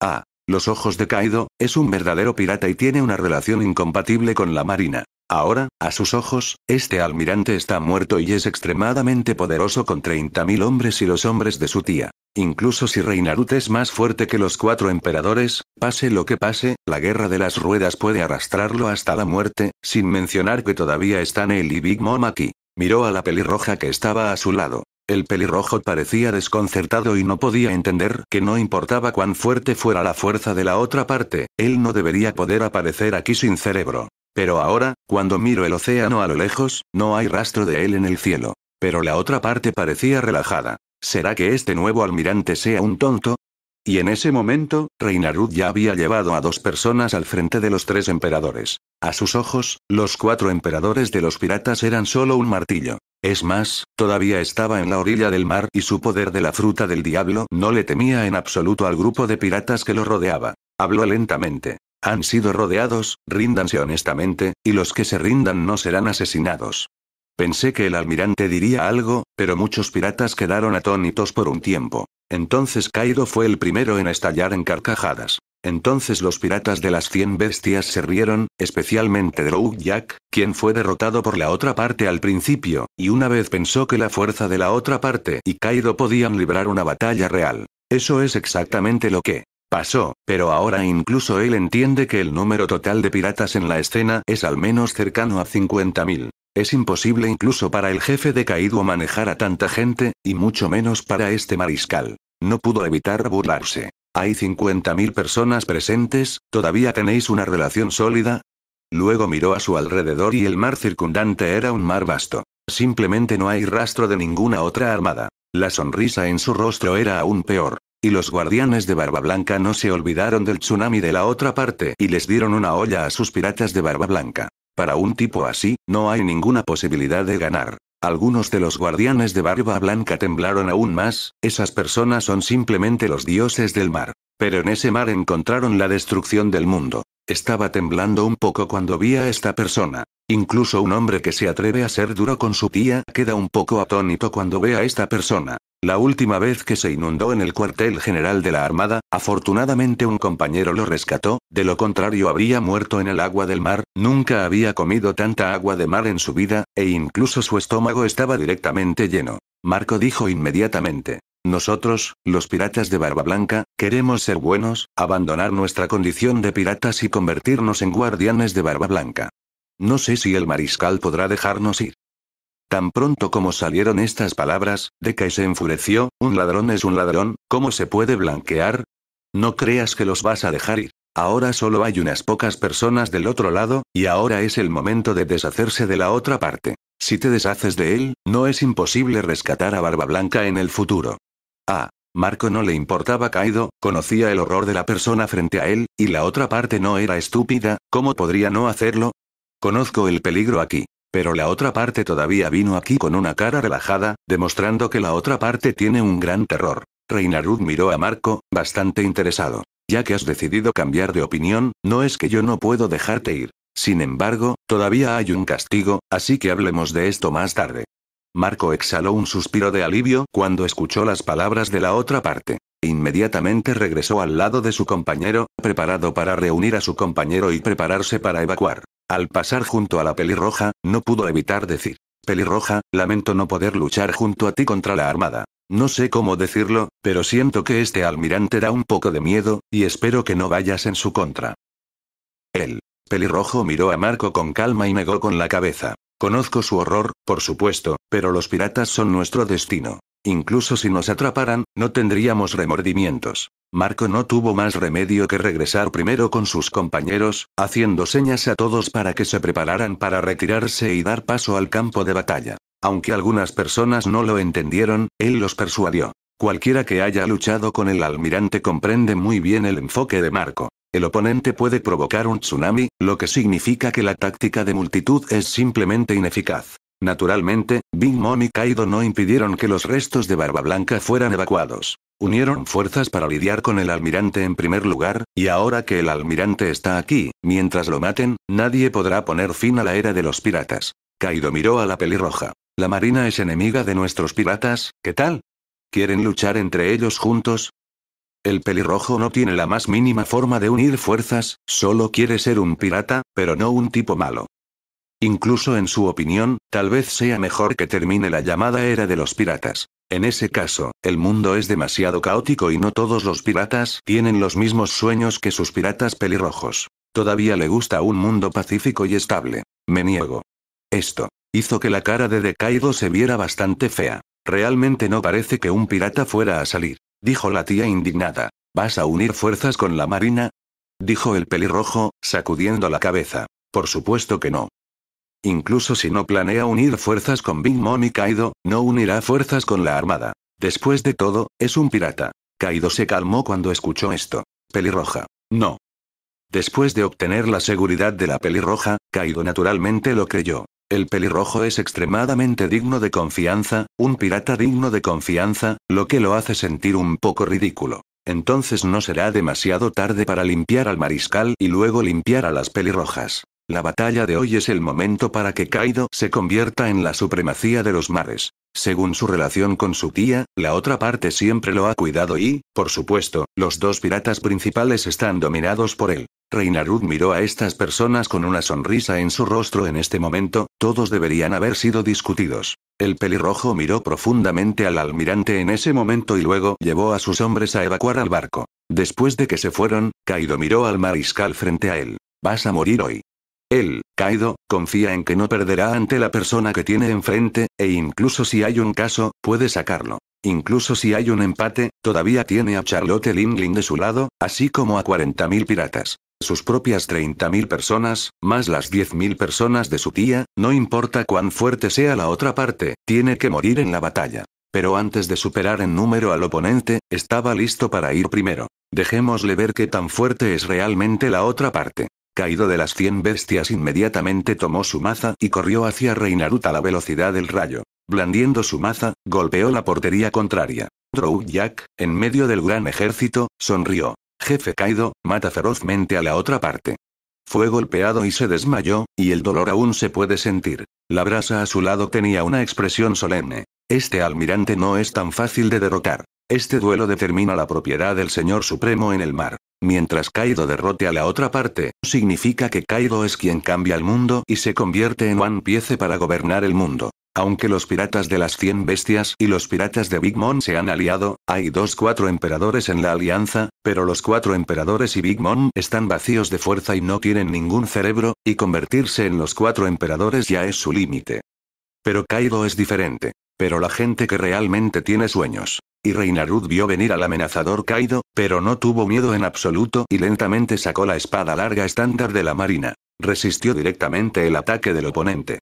Ah, los ojos de Kaido, es un verdadero pirata y tiene una relación incompatible con la marina. Ahora, a sus ojos, este almirante está muerto y es extremadamente poderoso con 30.000 hombres y los hombres de su tía. Incluso si Reinarut es más fuerte que los cuatro emperadores, pase lo que pase, la guerra de las ruedas puede arrastrarlo hasta la muerte, sin mencionar que todavía están él y Big Mom aquí. Miró a la pelirroja que estaba a su lado. El pelirrojo parecía desconcertado y no podía entender que no importaba cuán fuerte fuera la fuerza de la otra parte, él no debería poder aparecer aquí sin cerebro. Pero ahora, cuando miro el océano a lo lejos, no hay rastro de él en el cielo. Pero la otra parte parecía relajada. ¿Será que este nuevo almirante sea un tonto? Y en ese momento, Reinarud ya había llevado a dos personas al frente de los tres emperadores. A sus ojos, los cuatro emperadores de los piratas eran solo un martillo. Es más, todavía estaba en la orilla del mar y su poder de la fruta del diablo no le temía en absoluto al grupo de piratas que lo rodeaba. Habló lentamente. Han sido rodeados, ríndanse honestamente, y los que se rindan no serán asesinados. Pensé que el almirante diría algo, pero muchos piratas quedaron atónitos por un tiempo. Entonces Kaido fue el primero en estallar en carcajadas. Entonces los piratas de las cien bestias se rieron, especialmente Drow Jack, quien fue derrotado por la otra parte al principio, y una vez pensó que la fuerza de la otra parte y Kaido podían librar una batalla real. Eso es exactamente lo que Pasó, pero ahora incluso él entiende que el número total de piratas en la escena es al menos cercano a 50.000. Es imposible incluso para el jefe de caído manejar a tanta gente, y mucho menos para este mariscal. No pudo evitar burlarse. Hay 50.000 personas presentes, ¿todavía tenéis una relación sólida? Luego miró a su alrededor y el mar circundante era un mar vasto. Simplemente no hay rastro de ninguna otra armada. La sonrisa en su rostro era aún peor. Y los guardianes de Barba Blanca no se olvidaron del tsunami de la otra parte y les dieron una olla a sus piratas de Barba Blanca. Para un tipo así, no hay ninguna posibilidad de ganar. Algunos de los guardianes de Barba Blanca temblaron aún más, esas personas son simplemente los dioses del mar. Pero en ese mar encontraron la destrucción del mundo. Estaba temblando un poco cuando vi a esta persona. Incluso un hombre que se atreve a ser duro con su tía queda un poco atónito cuando ve a esta persona. La última vez que se inundó en el cuartel general de la Armada, afortunadamente un compañero lo rescató, de lo contrario habría muerto en el agua del mar, nunca había comido tanta agua de mar en su vida, e incluso su estómago estaba directamente lleno. Marco dijo inmediatamente. Nosotros, los piratas de Barba Blanca, queremos ser buenos, abandonar nuestra condición de piratas y convertirnos en guardianes de Barba Blanca. No sé si el mariscal podrá dejarnos ir. Tan pronto como salieron estas palabras, Deca se enfureció, un ladrón es un ladrón, ¿cómo se puede blanquear? No creas que los vas a dejar ir. Ahora solo hay unas pocas personas del otro lado, y ahora es el momento de deshacerse de la otra parte. Si te deshaces de él, no es imposible rescatar a Barba Blanca en el futuro. Ah, Marco no le importaba caído, conocía el horror de la persona frente a él, y la otra parte no era estúpida, ¿cómo podría no hacerlo? Conozco el peligro aquí. Pero la otra parte todavía vino aquí con una cara relajada, demostrando que la otra parte tiene un gran terror. Reinarud miró a Marco, bastante interesado. Ya que has decidido cambiar de opinión, no es que yo no puedo dejarte ir. Sin embargo, todavía hay un castigo, así que hablemos de esto más tarde. Marco exhaló un suspiro de alivio cuando escuchó las palabras de la otra parte. E inmediatamente regresó al lado de su compañero, preparado para reunir a su compañero y prepararse para evacuar. Al pasar junto a la pelirroja, no pudo evitar decir. Pelirroja, lamento no poder luchar junto a ti contra la Armada. No sé cómo decirlo, pero siento que este almirante da un poco de miedo, y espero que no vayas en su contra. El pelirrojo miró a Marco con calma y negó con la cabeza. Conozco su horror, por supuesto, pero los piratas son nuestro destino. Incluso si nos atraparan, no tendríamos remordimientos. Marco no tuvo más remedio que regresar primero con sus compañeros, haciendo señas a todos para que se prepararan para retirarse y dar paso al campo de batalla. Aunque algunas personas no lo entendieron, él los persuadió. Cualquiera que haya luchado con el almirante comprende muy bien el enfoque de Marco. El oponente puede provocar un tsunami, lo que significa que la táctica de multitud es simplemente ineficaz. Naturalmente, Big Mom y Kaido no impidieron que los restos de Barba Blanca fueran evacuados. Unieron fuerzas para lidiar con el almirante en primer lugar, y ahora que el almirante está aquí, mientras lo maten, nadie podrá poner fin a la era de los piratas. Kaido miró a la pelirroja. La marina es enemiga de nuestros piratas, ¿qué tal? ¿Quieren luchar entre ellos juntos? El pelirrojo no tiene la más mínima forma de unir fuerzas, solo quiere ser un pirata, pero no un tipo malo. Incluso en su opinión, tal vez sea mejor que termine la llamada era de los piratas. En ese caso, el mundo es demasiado caótico y no todos los piratas tienen los mismos sueños que sus piratas pelirrojos. Todavía le gusta un mundo pacífico y estable. Me niego. Esto hizo que la cara de Decaido se viera bastante fea. Realmente no parece que un pirata fuera a salir, dijo la tía indignada. ¿Vas a unir fuerzas con la marina? dijo el pelirrojo, sacudiendo la cabeza. Por supuesto que no. Incluso si no planea unir fuerzas con Big Mom y Kaido, no unirá fuerzas con la armada. Después de todo, es un pirata. Kaido se calmó cuando escuchó esto. Pelirroja. No. Después de obtener la seguridad de la pelirroja, Kaido naturalmente lo creyó. El pelirrojo es extremadamente digno de confianza, un pirata digno de confianza, lo que lo hace sentir un poco ridículo. Entonces no será demasiado tarde para limpiar al mariscal y luego limpiar a las pelirrojas. La batalla de hoy es el momento para que Kaido se convierta en la supremacía de los mares. Según su relación con su tía, la otra parte siempre lo ha cuidado y, por supuesto, los dos piratas principales están dominados por él. Reinarud miró a estas personas con una sonrisa en su rostro en este momento, todos deberían haber sido discutidos. El pelirrojo miró profundamente al almirante en ese momento y luego llevó a sus hombres a evacuar al barco. Después de que se fueron, Kaido miró al mariscal frente a él. Vas a morir hoy. Él, Kaido, confía en que no perderá ante la persona que tiene enfrente, e incluso si hay un caso, puede sacarlo. Incluso si hay un empate, todavía tiene a Charlotte Lingling de su lado, así como a 40.000 piratas. Sus propias 30.000 personas, más las 10.000 personas de su tía, no importa cuán fuerte sea la otra parte, tiene que morir en la batalla. Pero antes de superar en número al oponente, estaba listo para ir primero. Dejémosle ver qué tan fuerte es realmente la otra parte. Caído de las cien bestias inmediatamente tomó su maza y corrió hacia Reinarut a la velocidad del rayo. Blandiendo su maza, golpeó la portería contraria. Drow Jack, en medio del gran ejército, sonrió. Jefe caído, mata ferozmente a la otra parte. Fue golpeado y se desmayó, y el dolor aún se puede sentir. La brasa a su lado tenía una expresión solemne. Este almirante no es tan fácil de derrotar. Este duelo determina la propiedad del Señor Supremo en el mar. Mientras Kaido derrote a la otra parte, significa que Kaido es quien cambia el mundo y se convierte en One Piece para gobernar el mundo. Aunque los piratas de las 100 bestias y los piratas de Big Mom se han aliado, hay dos cuatro emperadores en la alianza, pero los cuatro emperadores y Big Mom están vacíos de fuerza y no tienen ningún cerebro, y convertirse en los cuatro emperadores ya es su límite. Pero Kaido es diferente. Pero la gente que realmente tiene sueños, y Reinarud vio venir al amenazador Kaido, pero no tuvo miedo en absoluto y lentamente sacó la espada larga estándar de la marina. Resistió directamente el ataque del oponente.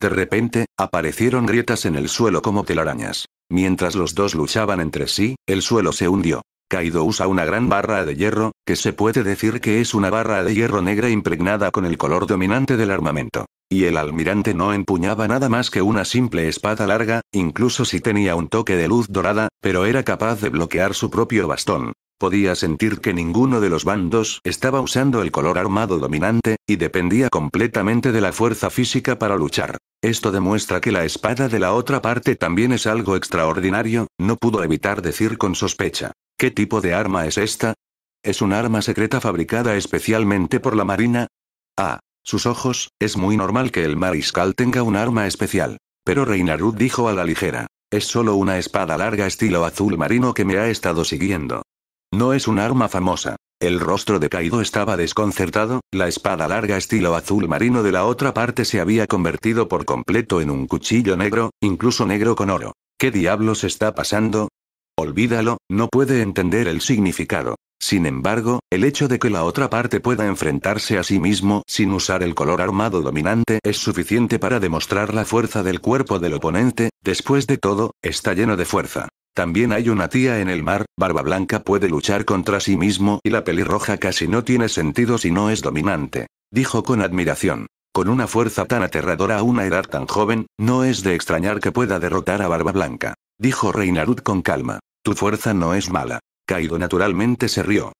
De repente, aparecieron grietas en el suelo como telarañas. Mientras los dos luchaban entre sí, el suelo se hundió. Kaido usa una gran barra de hierro, que se puede decir que es una barra de hierro negra impregnada con el color dominante del armamento y el almirante no empuñaba nada más que una simple espada larga, incluso si tenía un toque de luz dorada, pero era capaz de bloquear su propio bastón. Podía sentir que ninguno de los bandos estaba usando el color armado dominante, y dependía completamente de la fuerza física para luchar. Esto demuestra que la espada de la otra parte también es algo extraordinario, no pudo evitar decir con sospecha. ¿Qué tipo de arma es esta? ¿Es un arma secreta fabricada especialmente por la Marina? Ah, sus ojos, es muy normal que el mariscal tenga un arma especial. Pero Reinarud dijo a la ligera. Es solo una espada larga estilo azul marino que me ha estado siguiendo. No es un arma famosa. El rostro de Kaido estaba desconcertado, la espada larga estilo azul marino de la otra parte se había convertido por completo en un cuchillo negro, incluso negro con oro. ¿Qué diablos está pasando? Olvídalo, no puede entender el significado. Sin embargo, el hecho de que la otra parte pueda enfrentarse a sí mismo sin usar el color armado dominante es suficiente para demostrar la fuerza del cuerpo del oponente, después de todo, está lleno de fuerza. También hay una tía en el mar, Barba Blanca puede luchar contra sí mismo y la pelirroja casi no tiene sentido si no es dominante. Dijo con admiración. Con una fuerza tan aterradora a una edad tan joven, no es de extrañar que pueda derrotar a Barba Blanca. Dijo Reinarud con calma. Tu fuerza no es mala. Kaido naturalmente se rió.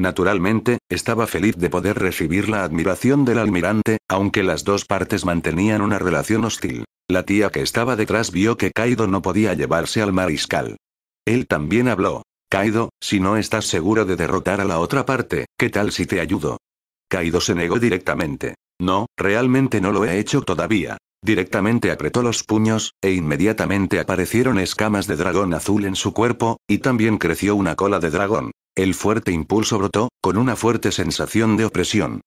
Naturalmente, estaba feliz de poder recibir la admiración del almirante, aunque las dos partes mantenían una relación hostil. La tía que estaba detrás vio que Kaido no podía llevarse al mariscal. Él también habló. Kaido, si no estás seguro de derrotar a la otra parte, ¿qué tal si te ayudo? Kaido se negó directamente. No, realmente no lo he hecho todavía. Directamente apretó los puños, e inmediatamente aparecieron escamas de dragón azul en su cuerpo, y también creció una cola de dragón. El fuerte impulso brotó, con una fuerte sensación de opresión.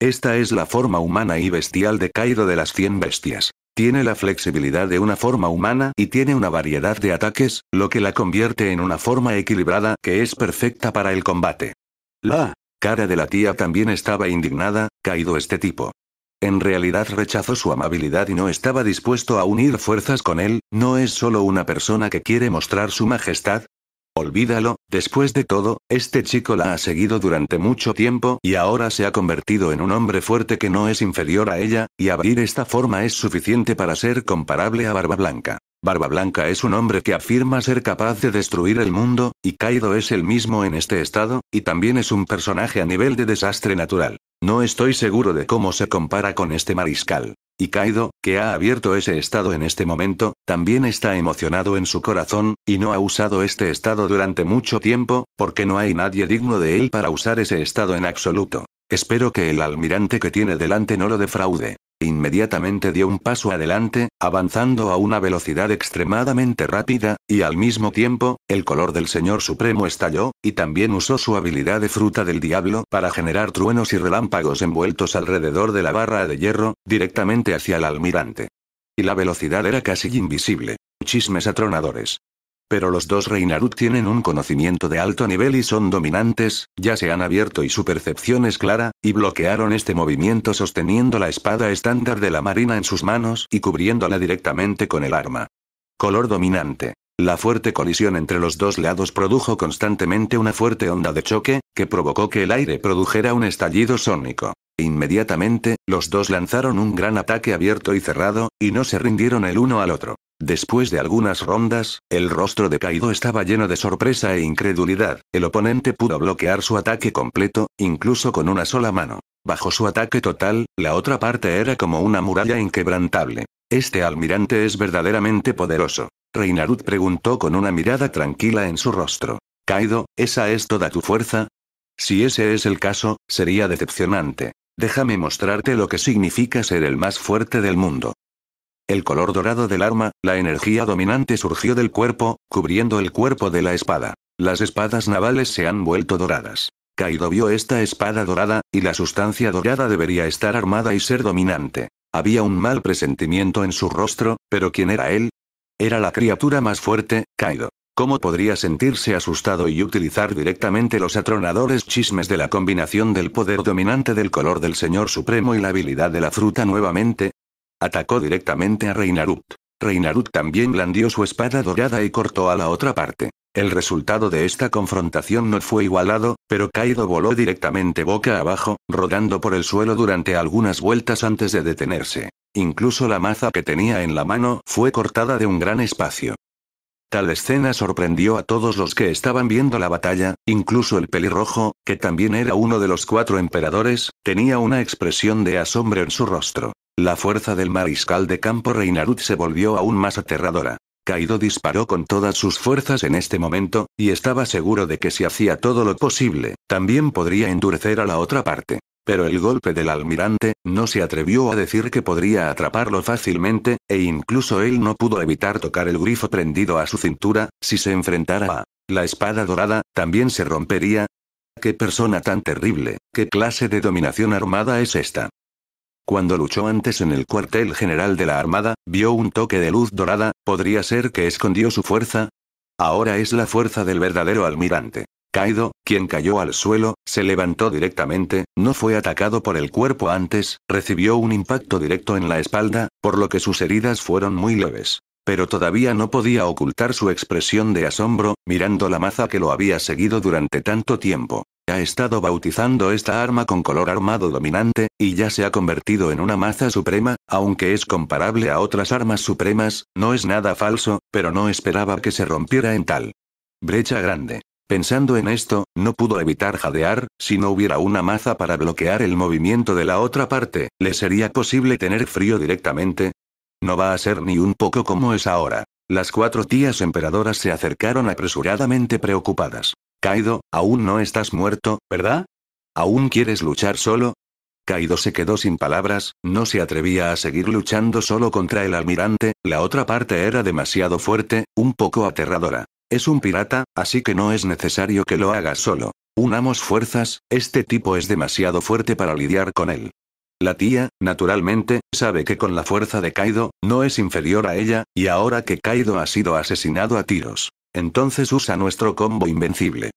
Esta es la forma humana y bestial de caído de las 100 bestias. Tiene la flexibilidad de una forma humana y tiene una variedad de ataques, lo que la convierte en una forma equilibrada que es perfecta para el combate. La cara de la tía también estaba indignada, caído este tipo. En realidad rechazó su amabilidad y no estaba dispuesto a unir fuerzas con él, no es solo una persona que quiere mostrar su majestad. Olvídalo, después de todo, este chico la ha seguido durante mucho tiempo y ahora se ha convertido en un hombre fuerte que no es inferior a ella, y abrir esta forma es suficiente para ser comparable a Barba Blanca. Barba Blanca es un hombre que afirma ser capaz de destruir el mundo, y Kaido es el mismo en este estado, y también es un personaje a nivel de desastre natural. No estoy seguro de cómo se compara con este mariscal. Y Kaido, que ha abierto ese estado en este momento, también está emocionado en su corazón, y no ha usado este estado durante mucho tiempo, porque no hay nadie digno de él para usar ese estado en absoluto. Espero que el almirante que tiene delante no lo defraude. Inmediatamente dio un paso adelante, avanzando a una velocidad extremadamente rápida, y al mismo tiempo, el color del Señor Supremo estalló, y también usó su habilidad de fruta del diablo para generar truenos y relámpagos envueltos alrededor de la barra de hierro, directamente hacia el almirante. Y la velocidad era casi invisible. Chismes atronadores. Pero los dos Reinarut tienen un conocimiento de alto nivel y son dominantes, ya se han abierto y su percepción es clara, y bloquearon este movimiento sosteniendo la espada estándar de la marina en sus manos y cubriéndola directamente con el arma. Color dominante. La fuerte colisión entre los dos lados produjo constantemente una fuerte onda de choque, que provocó que el aire produjera un estallido sónico. Inmediatamente, los dos lanzaron un gran ataque abierto y cerrado, y no se rindieron el uno al otro. Después de algunas rondas, el rostro de Kaido estaba lleno de sorpresa e incredulidad, el oponente pudo bloquear su ataque completo, incluso con una sola mano. Bajo su ataque total, la otra parte era como una muralla inquebrantable. Este almirante es verdaderamente poderoso. Reinarut preguntó con una mirada tranquila en su rostro. Kaido, ¿esa es toda tu fuerza? Si ese es el caso, sería decepcionante. Déjame mostrarte lo que significa ser el más fuerte del mundo. El color dorado del arma, la energía dominante surgió del cuerpo, cubriendo el cuerpo de la espada. Las espadas navales se han vuelto doradas. Kaido vio esta espada dorada, y la sustancia dorada debería estar armada y ser dominante. Había un mal presentimiento en su rostro, pero ¿quién era él? Era la criatura más fuerte, Kaido. ¿Cómo podría sentirse asustado y utilizar directamente los atronadores chismes de la combinación del poder dominante del color del Señor Supremo y la habilidad de la fruta nuevamente? Atacó directamente a Reinarut. Reinarut también blandió su espada dorada y cortó a la otra parte. El resultado de esta confrontación no fue igualado, pero Kaido voló directamente boca abajo, rodando por el suelo durante algunas vueltas antes de detenerse. Incluso la maza que tenía en la mano fue cortada de un gran espacio. Tal escena sorprendió a todos los que estaban viendo la batalla, incluso el pelirrojo, que también era uno de los cuatro emperadores, tenía una expresión de asombro en su rostro. La fuerza del mariscal de campo Reinarud se volvió aún más aterradora. Kaido disparó con todas sus fuerzas en este momento, y estaba seguro de que si hacía todo lo posible, también podría endurecer a la otra parte. Pero el golpe del almirante, no se atrevió a decir que podría atraparlo fácilmente, e incluso él no pudo evitar tocar el grifo prendido a su cintura, si se enfrentara a la espada dorada, también se rompería. ¿Qué persona tan terrible? ¿Qué clase de dominación armada es esta? Cuando luchó antes en el cuartel general de la Armada, vio un toque de luz dorada, ¿podría ser que escondió su fuerza? Ahora es la fuerza del verdadero almirante. Kaido, quien cayó al suelo, se levantó directamente, no fue atacado por el cuerpo antes, recibió un impacto directo en la espalda, por lo que sus heridas fueron muy leves. Pero todavía no podía ocultar su expresión de asombro, mirando la maza que lo había seguido durante tanto tiempo ha estado bautizando esta arma con color armado dominante, y ya se ha convertido en una maza suprema, aunque es comparable a otras armas supremas, no es nada falso, pero no esperaba que se rompiera en tal brecha grande. Pensando en esto, no pudo evitar jadear, si no hubiera una maza para bloquear el movimiento de la otra parte, ¿le sería posible tener frío directamente? No va a ser ni un poco como es ahora. Las cuatro tías emperadoras se acercaron apresuradamente preocupadas. Kaido, aún no estás muerto, ¿verdad? ¿Aún quieres luchar solo? Kaido se quedó sin palabras, no se atrevía a seguir luchando solo contra el almirante, la otra parte era demasiado fuerte, un poco aterradora. Es un pirata, así que no es necesario que lo hagas solo. Unamos fuerzas, este tipo es demasiado fuerte para lidiar con él. La tía, naturalmente, sabe que con la fuerza de Kaido, no es inferior a ella, y ahora que Kaido ha sido asesinado a tiros, entonces usa nuestro combo invencible.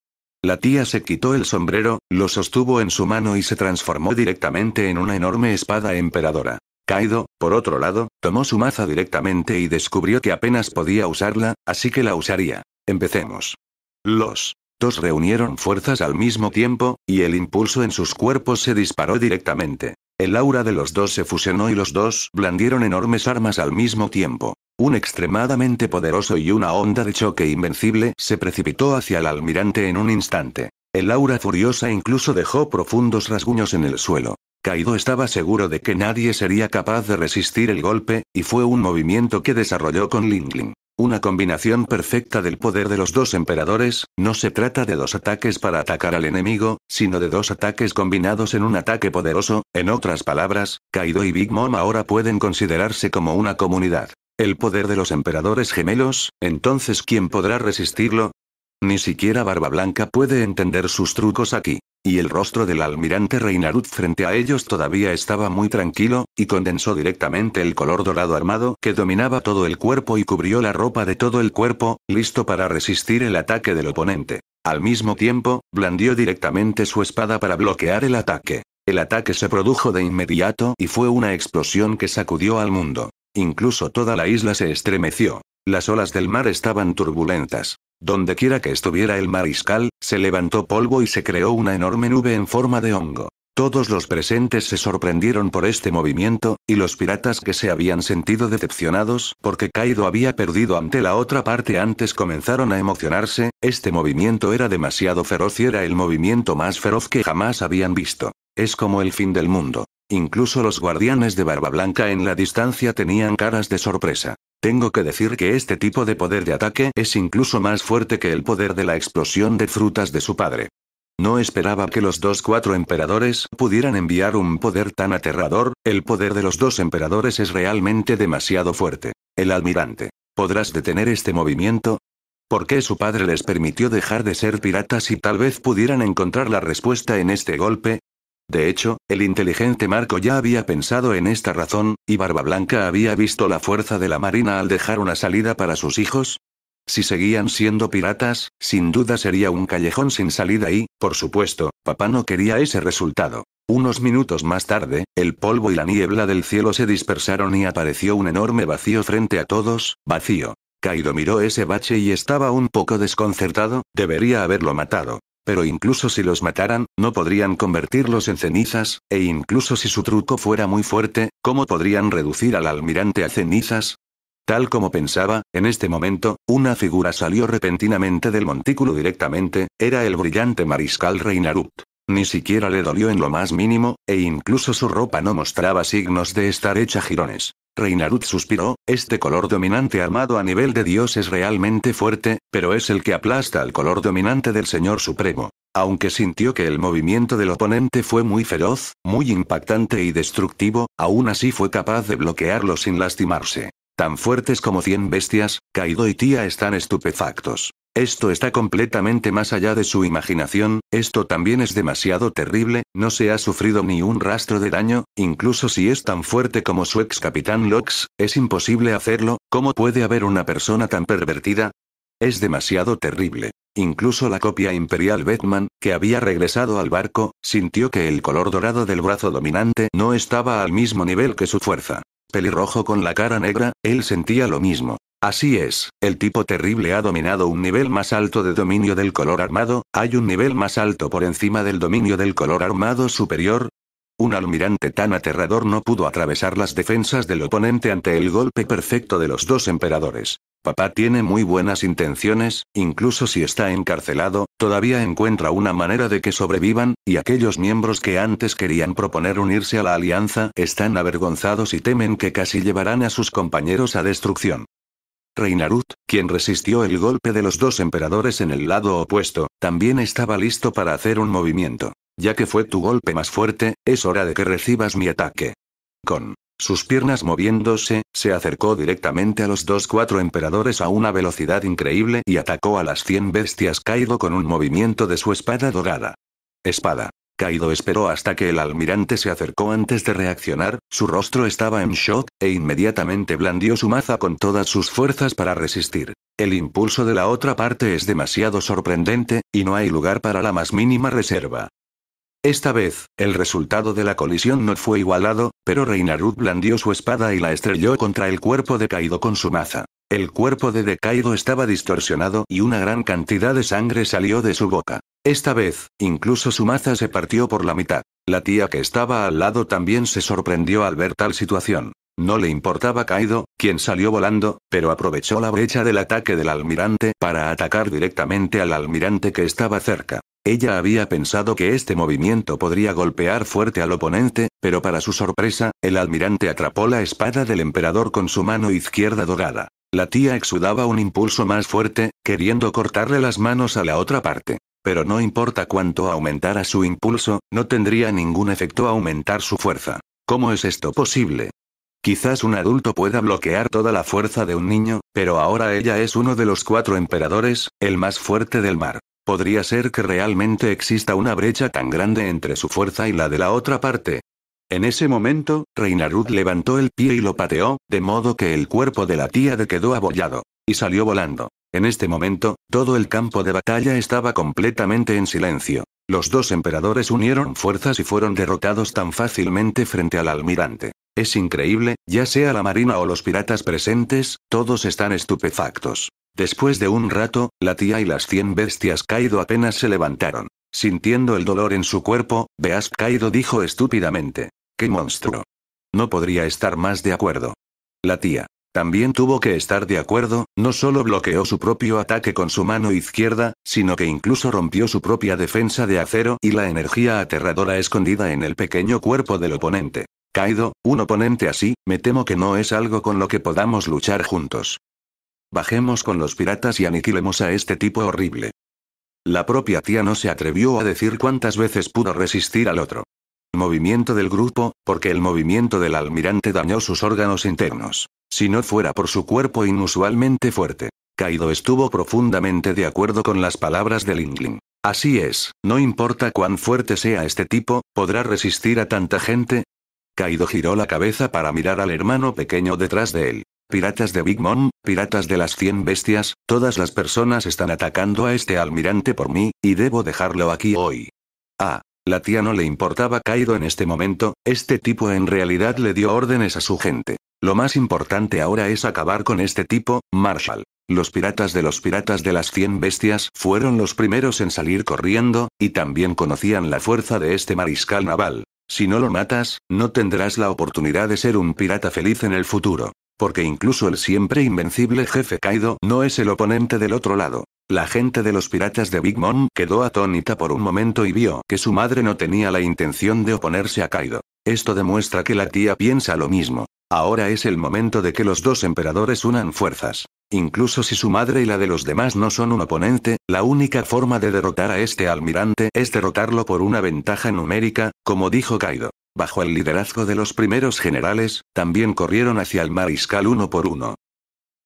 La tía se quitó el sombrero, lo sostuvo en su mano y se transformó directamente en una enorme espada emperadora. Kaido, por otro lado, tomó su maza directamente y descubrió que apenas podía usarla, así que la usaría. Empecemos. Los dos reunieron fuerzas al mismo tiempo, y el impulso en sus cuerpos se disparó directamente. El aura de los dos se fusionó y los dos blandieron enormes armas al mismo tiempo. Un extremadamente poderoso y una onda de choque invencible se precipitó hacia el almirante en un instante. El aura furiosa incluso dejó profundos rasguños en el suelo. Kaido estaba seguro de que nadie sería capaz de resistir el golpe, y fue un movimiento que desarrolló con Lingling. Una combinación perfecta del poder de los dos emperadores, no se trata de dos ataques para atacar al enemigo, sino de dos ataques combinados en un ataque poderoso, en otras palabras, Kaido y Big Mom ahora pueden considerarse como una comunidad. El poder de los emperadores gemelos, entonces ¿quién podrá resistirlo? Ni siquiera Barba Blanca puede entender sus trucos aquí. Y el rostro del almirante Reinarut frente a ellos todavía estaba muy tranquilo, y condensó directamente el color dorado armado que dominaba todo el cuerpo y cubrió la ropa de todo el cuerpo, listo para resistir el ataque del oponente. Al mismo tiempo, blandió directamente su espada para bloquear el ataque. El ataque se produjo de inmediato y fue una explosión que sacudió al mundo. Incluso toda la isla se estremeció. Las olas del mar estaban turbulentas. Dondequiera que estuviera el mariscal, se levantó polvo y se creó una enorme nube en forma de hongo. Todos los presentes se sorprendieron por este movimiento, y los piratas que se habían sentido decepcionados porque Kaido había perdido ante la otra parte antes comenzaron a emocionarse, este movimiento era demasiado feroz y era el movimiento más feroz que jamás habían visto. Es como el fin del mundo. Incluso los guardianes de barba blanca en la distancia tenían caras de sorpresa. Tengo que decir que este tipo de poder de ataque es incluso más fuerte que el poder de la explosión de frutas de su padre. No esperaba que los dos cuatro emperadores pudieran enviar un poder tan aterrador, el poder de los dos emperadores es realmente demasiado fuerte. El almirante. ¿Podrás detener este movimiento? ¿Por qué su padre les permitió dejar de ser piratas y tal vez pudieran encontrar la respuesta en este golpe? De hecho, el inteligente Marco ya había pensado en esta razón, y Barba Blanca había visto la fuerza de la Marina al dejar una salida para sus hijos. Si seguían siendo piratas, sin duda sería un callejón sin salida y, por supuesto, papá no quería ese resultado. Unos minutos más tarde, el polvo y la niebla del cielo se dispersaron y apareció un enorme vacío frente a todos, vacío. Kaido miró ese bache y estaba un poco desconcertado, debería haberlo matado. Pero incluso si los mataran, no podrían convertirlos en cenizas, e incluso si su truco fuera muy fuerte, ¿cómo podrían reducir al almirante a cenizas? Tal como pensaba, en este momento, una figura salió repentinamente del montículo directamente, era el brillante mariscal Reinarut. Ni siquiera le dolió en lo más mínimo, e incluso su ropa no mostraba signos de estar hecha jirones. Reinarut suspiró, este color dominante armado a nivel de Dios es realmente fuerte, pero es el que aplasta al color dominante del Señor Supremo. Aunque sintió que el movimiento del oponente fue muy feroz, muy impactante y destructivo, aún así fue capaz de bloquearlo sin lastimarse. Tan fuertes como cien bestias, Kaido y Tía están estupefactos. Esto está completamente más allá de su imaginación, esto también es demasiado terrible, no se ha sufrido ni un rastro de daño, incluso si es tan fuerte como su ex capitán Lux, es imposible hacerlo, ¿cómo puede haber una persona tan pervertida? Es demasiado terrible. Incluso la copia imperial Batman, que había regresado al barco, sintió que el color dorado del brazo dominante no estaba al mismo nivel que su fuerza. Pelirrojo con la cara negra, él sentía lo mismo. Así es, el tipo terrible ha dominado un nivel más alto de dominio del color armado, hay un nivel más alto por encima del dominio del color armado superior. Un almirante tan aterrador no pudo atravesar las defensas del oponente ante el golpe perfecto de los dos emperadores. Papá tiene muy buenas intenciones, incluso si está encarcelado, todavía encuentra una manera de que sobrevivan, y aquellos miembros que antes querían proponer unirse a la alianza están avergonzados y temen que casi llevarán a sus compañeros a destrucción. Reinarut, quien resistió el golpe de los dos emperadores en el lado opuesto, también estaba listo para hacer un movimiento. Ya que fue tu golpe más fuerte, es hora de que recibas mi ataque. Con sus piernas moviéndose, se acercó directamente a los dos cuatro emperadores a una velocidad increíble y atacó a las cien bestias caído con un movimiento de su espada dorada. Espada. Kaido esperó hasta que el almirante se acercó antes de reaccionar, su rostro estaba en shock, e inmediatamente blandió su maza con todas sus fuerzas para resistir. El impulso de la otra parte es demasiado sorprendente, y no hay lugar para la más mínima reserva. Esta vez, el resultado de la colisión no fue igualado, pero Reinarut blandió su espada y la estrelló contra el cuerpo de Kaido con su maza. El cuerpo de Decaido estaba distorsionado y una gran cantidad de sangre salió de su boca. Esta vez, incluso su maza se partió por la mitad. La tía que estaba al lado también se sorprendió al ver tal situación. No le importaba Kaido, quien salió volando, pero aprovechó la brecha del ataque del almirante para atacar directamente al almirante que estaba cerca. Ella había pensado que este movimiento podría golpear fuerte al oponente, pero para su sorpresa, el almirante atrapó la espada del emperador con su mano izquierda dorada. La tía exudaba un impulso más fuerte, queriendo cortarle las manos a la otra parte. Pero no importa cuánto aumentara su impulso, no tendría ningún efecto aumentar su fuerza. ¿Cómo es esto posible? Quizás un adulto pueda bloquear toda la fuerza de un niño, pero ahora ella es uno de los cuatro emperadores, el más fuerte del mar. ¿Podría ser que realmente exista una brecha tan grande entre su fuerza y la de la otra parte? En ese momento, Reinarud levantó el pie y lo pateó, de modo que el cuerpo de la tía de quedó abollado. Y salió volando. En este momento, todo el campo de batalla estaba completamente en silencio. Los dos emperadores unieron fuerzas y fueron derrotados tan fácilmente frente al almirante. Es increíble, ya sea la marina o los piratas presentes, todos están estupefactos. Después de un rato, la tía y las cien bestias Kaido apenas se levantaron. Sintiendo el dolor en su cuerpo, Beas Kaido dijo estúpidamente. ¡Qué monstruo! No podría estar más de acuerdo. La tía. También tuvo que estar de acuerdo, no solo bloqueó su propio ataque con su mano izquierda, sino que incluso rompió su propia defensa de acero y la energía aterradora escondida en el pequeño cuerpo del oponente. Kaido, un oponente así, me temo que no es algo con lo que podamos luchar juntos. Bajemos con los piratas y aniquilemos a este tipo horrible. La propia tía no se atrevió a decir cuántas veces pudo resistir al otro movimiento del grupo, porque el movimiento del almirante dañó sus órganos internos. Si no fuera por su cuerpo inusualmente fuerte. Kaido estuvo profundamente de acuerdo con las palabras del Lingling. Así es, no importa cuán fuerte sea este tipo, ¿podrá resistir a tanta gente? Kaido giró la cabeza para mirar al hermano pequeño detrás de él. Piratas de Big Mom, piratas de las 100 bestias, todas las personas están atacando a este almirante por mí, y debo dejarlo aquí hoy. Ah, la tía no le importaba Kaido en este momento, este tipo en realidad le dio órdenes a su gente. Lo más importante ahora es acabar con este tipo, Marshall. Los piratas de los piratas de las 100 bestias fueron los primeros en salir corriendo, y también conocían la fuerza de este mariscal naval. Si no lo matas, no tendrás la oportunidad de ser un pirata feliz en el futuro. Porque incluso el siempre invencible jefe Kaido no es el oponente del otro lado. La gente de los piratas de Big Mom quedó atónita por un momento y vio que su madre no tenía la intención de oponerse a Kaido. Esto demuestra que la tía piensa lo mismo. Ahora es el momento de que los dos emperadores unan fuerzas. Incluso si su madre y la de los demás no son un oponente, la única forma de derrotar a este almirante es derrotarlo por una ventaja numérica, como dijo Kaido. Bajo el liderazgo de los primeros generales, también corrieron hacia el mariscal uno por uno.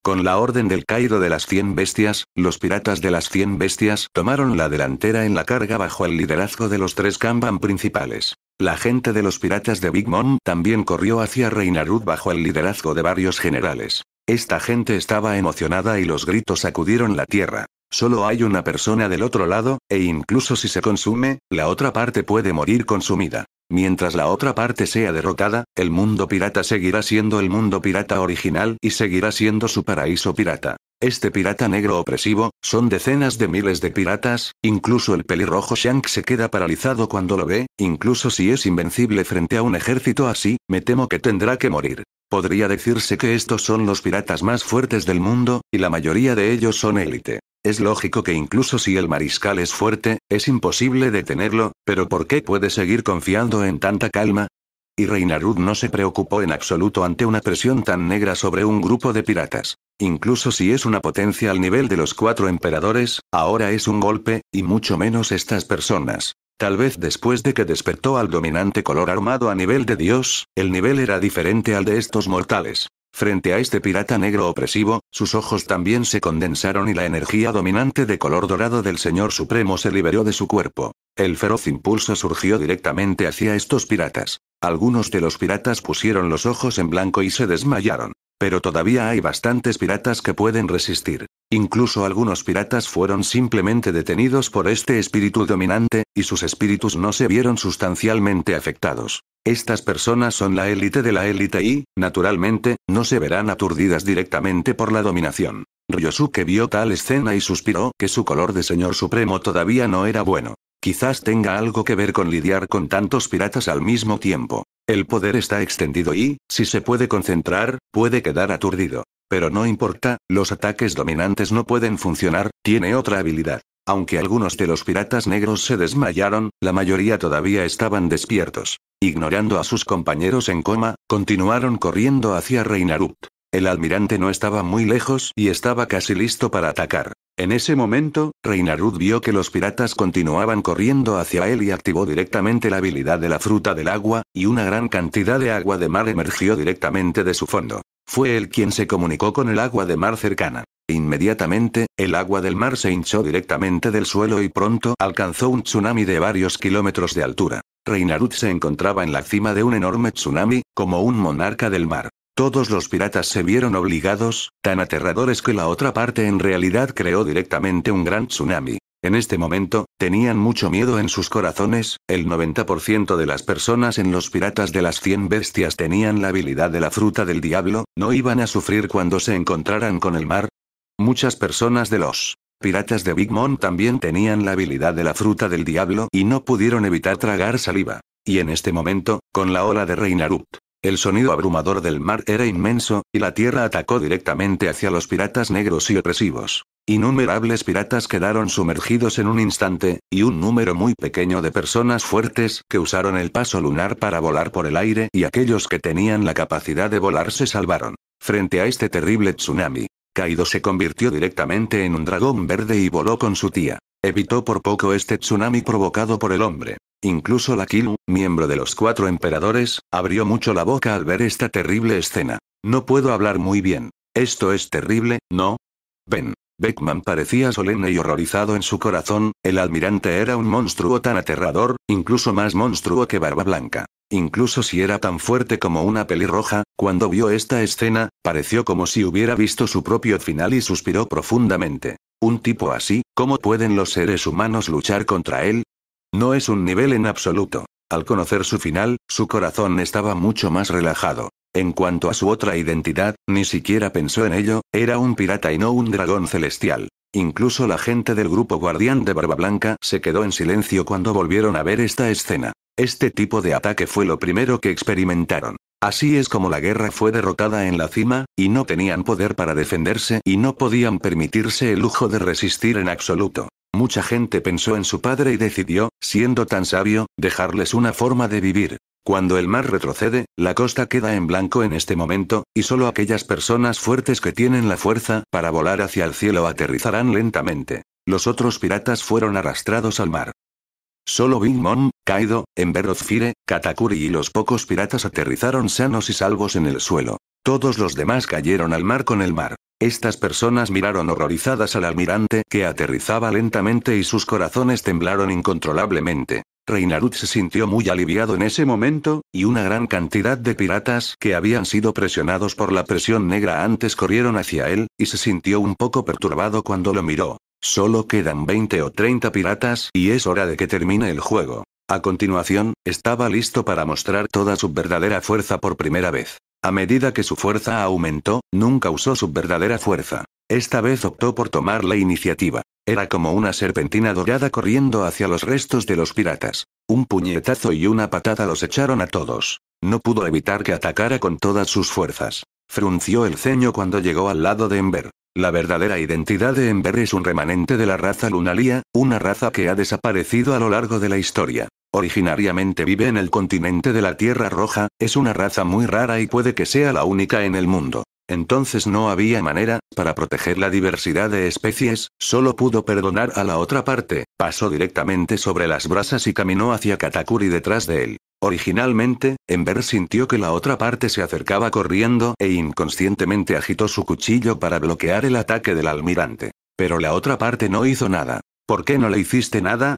Con la orden del Cairo de las 100 bestias, los piratas de las 100 bestias tomaron la delantera en la carga bajo el liderazgo de los tres Kanban principales. La gente de los piratas de Big Mom también corrió hacia Reinarud bajo el liderazgo de varios generales. Esta gente estaba emocionada y los gritos sacudieron la tierra. Solo hay una persona del otro lado, e incluso si se consume, la otra parte puede morir consumida. Mientras la otra parte sea derrotada, el mundo pirata seguirá siendo el mundo pirata original y seguirá siendo su paraíso pirata. Este pirata negro opresivo, son decenas de miles de piratas, incluso el pelirrojo Shank se queda paralizado cuando lo ve, incluso si es invencible frente a un ejército así, me temo que tendrá que morir. Podría decirse que estos son los piratas más fuertes del mundo, y la mayoría de ellos son élite. Es lógico que incluso si el mariscal es fuerte, es imposible detenerlo, pero ¿por qué puede seguir confiando en tanta calma? Y Reinarud no se preocupó en absoluto ante una presión tan negra sobre un grupo de piratas. Incluso si es una potencia al nivel de los cuatro emperadores, ahora es un golpe, y mucho menos estas personas. Tal vez después de que despertó al dominante color armado a nivel de Dios, el nivel era diferente al de estos mortales. Frente a este pirata negro opresivo, sus ojos también se condensaron y la energía dominante de color dorado del Señor Supremo se liberó de su cuerpo. El feroz impulso surgió directamente hacia estos piratas. Algunos de los piratas pusieron los ojos en blanco y se desmayaron. Pero todavía hay bastantes piratas que pueden resistir. Incluso algunos piratas fueron simplemente detenidos por este espíritu dominante, y sus espíritus no se vieron sustancialmente afectados. Estas personas son la élite de la élite y, naturalmente, no se verán aturdidas directamente por la dominación. Ryosuke vio tal escena y suspiró que su color de señor supremo todavía no era bueno. Quizás tenga algo que ver con lidiar con tantos piratas al mismo tiempo. El poder está extendido y, si se puede concentrar, puede quedar aturdido. Pero no importa, los ataques dominantes no pueden funcionar, tiene otra habilidad. Aunque algunos de los piratas negros se desmayaron, la mayoría todavía estaban despiertos. Ignorando a sus compañeros en coma, continuaron corriendo hacia Reinarut. El almirante no estaba muy lejos y estaba casi listo para atacar. En ese momento, Reinarud vio que los piratas continuaban corriendo hacia él y activó directamente la habilidad de la fruta del agua, y una gran cantidad de agua de mar emergió directamente de su fondo. Fue él quien se comunicó con el agua de mar cercana. Inmediatamente, el agua del mar se hinchó directamente del suelo y pronto alcanzó un tsunami de varios kilómetros de altura. Reinarut se encontraba en la cima de un enorme tsunami, como un monarca del mar. Todos los piratas se vieron obligados, tan aterradores que la otra parte en realidad creó directamente un gran tsunami. En este momento, tenían mucho miedo en sus corazones, el 90% de las personas en los piratas de las 100 bestias tenían la habilidad de la fruta del diablo, no iban a sufrir cuando se encontraran con el mar. Muchas personas de los piratas de Big Mom también tenían la habilidad de la fruta del diablo y no pudieron evitar tragar saliva. Y en este momento, con la ola de Reinarut, el sonido abrumador del mar era inmenso, y la tierra atacó directamente hacia los piratas negros y opresivos. Innumerables piratas quedaron sumergidos en un instante, y un número muy pequeño de personas fuertes que usaron el paso lunar para volar por el aire y aquellos que tenían la capacidad de volar se salvaron. Frente a este terrible tsunami, Kaido se convirtió directamente en un dragón verde y voló con su tía. Evitó por poco este tsunami provocado por el hombre. Incluso la Kilu, miembro de los cuatro emperadores, abrió mucho la boca al ver esta terrible escena. No puedo hablar muy bien. Esto es terrible, ¿no? Ven. Beckman parecía solemne y horrorizado en su corazón, el almirante era un monstruo tan aterrador, incluso más monstruo que Barba Blanca. Incluso si era tan fuerte como una pelirroja, cuando vio esta escena, pareció como si hubiera visto su propio final y suspiró profundamente. Un tipo así, ¿cómo pueden los seres humanos luchar contra él? No es un nivel en absoluto. Al conocer su final, su corazón estaba mucho más relajado. En cuanto a su otra identidad, ni siquiera pensó en ello, era un pirata y no un dragón celestial. Incluso la gente del grupo guardián de Barba Blanca se quedó en silencio cuando volvieron a ver esta escena. Este tipo de ataque fue lo primero que experimentaron. Así es como la guerra fue derrotada en la cima, y no tenían poder para defenderse y no podían permitirse el lujo de resistir en absoluto. Mucha gente pensó en su padre y decidió, siendo tan sabio, dejarles una forma de vivir. Cuando el mar retrocede, la costa queda en blanco en este momento, y solo aquellas personas fuertes que tienen la fuerza para volar hacia el cielo aterrizarán lentamente. Los otros piratas fueron arrastrados al mar. Solo Bing Mom, Kaido, fire Katakuri y los pocos piratas aterrizaron sanos y salvos en el suelo. Todos los demás cayeron al mar con el mar. Estas personas miraron horrorizadas al almirante que aterrizaba lentamente y sus corazones temblaron incontrolablemente. Reinarut se sintió muy aliviado en ese momento, y una gran cantidad de piratas que habían sido presionados por la presión negra antes corrieron hacia él, y se sintió un poco perturbado cuando lo miró. Solo quedan 20 o 30 piratas y es hora de que termine el juego. A continuación, estaba listo para mostrar toda su verdadera fuerza por primera vez. A medida que su fuerza aumentó, nunca usó su verdadera fuerza. Esta vez optó por tomar la iniciativa. Era como una serpentina dorada corriendo hacia los restos de los piratas. Un puñetazo y una patada los echaron a todos. No pudo evitar que atacara con todas sus fuerzas. Frunció el ceño cuando llegó al lado de Ember. La verdadera identidad de Ember es un remanente de la raza Lunalia, una raza que ha desaparecido a lo largo de la historia. Originariamente vive en el continente de la Tierra Roja, es una raza muy rara y puede que sea la única en el mundo. Entonces no había manera, para proteger la diversidad de especies, solo pudo perdonar a la otra parte, pasó directamente sobre las brasas y caminó hacia Katakuri detrás de él. Originalmente, Ember sintió que la otra parte se acercaba corriendo e inconscientemente agitó su cuchillo para bloquear el ataque del almirante. Pero la otra parte no hizo nada. ¿Por qué no le hiciste nada?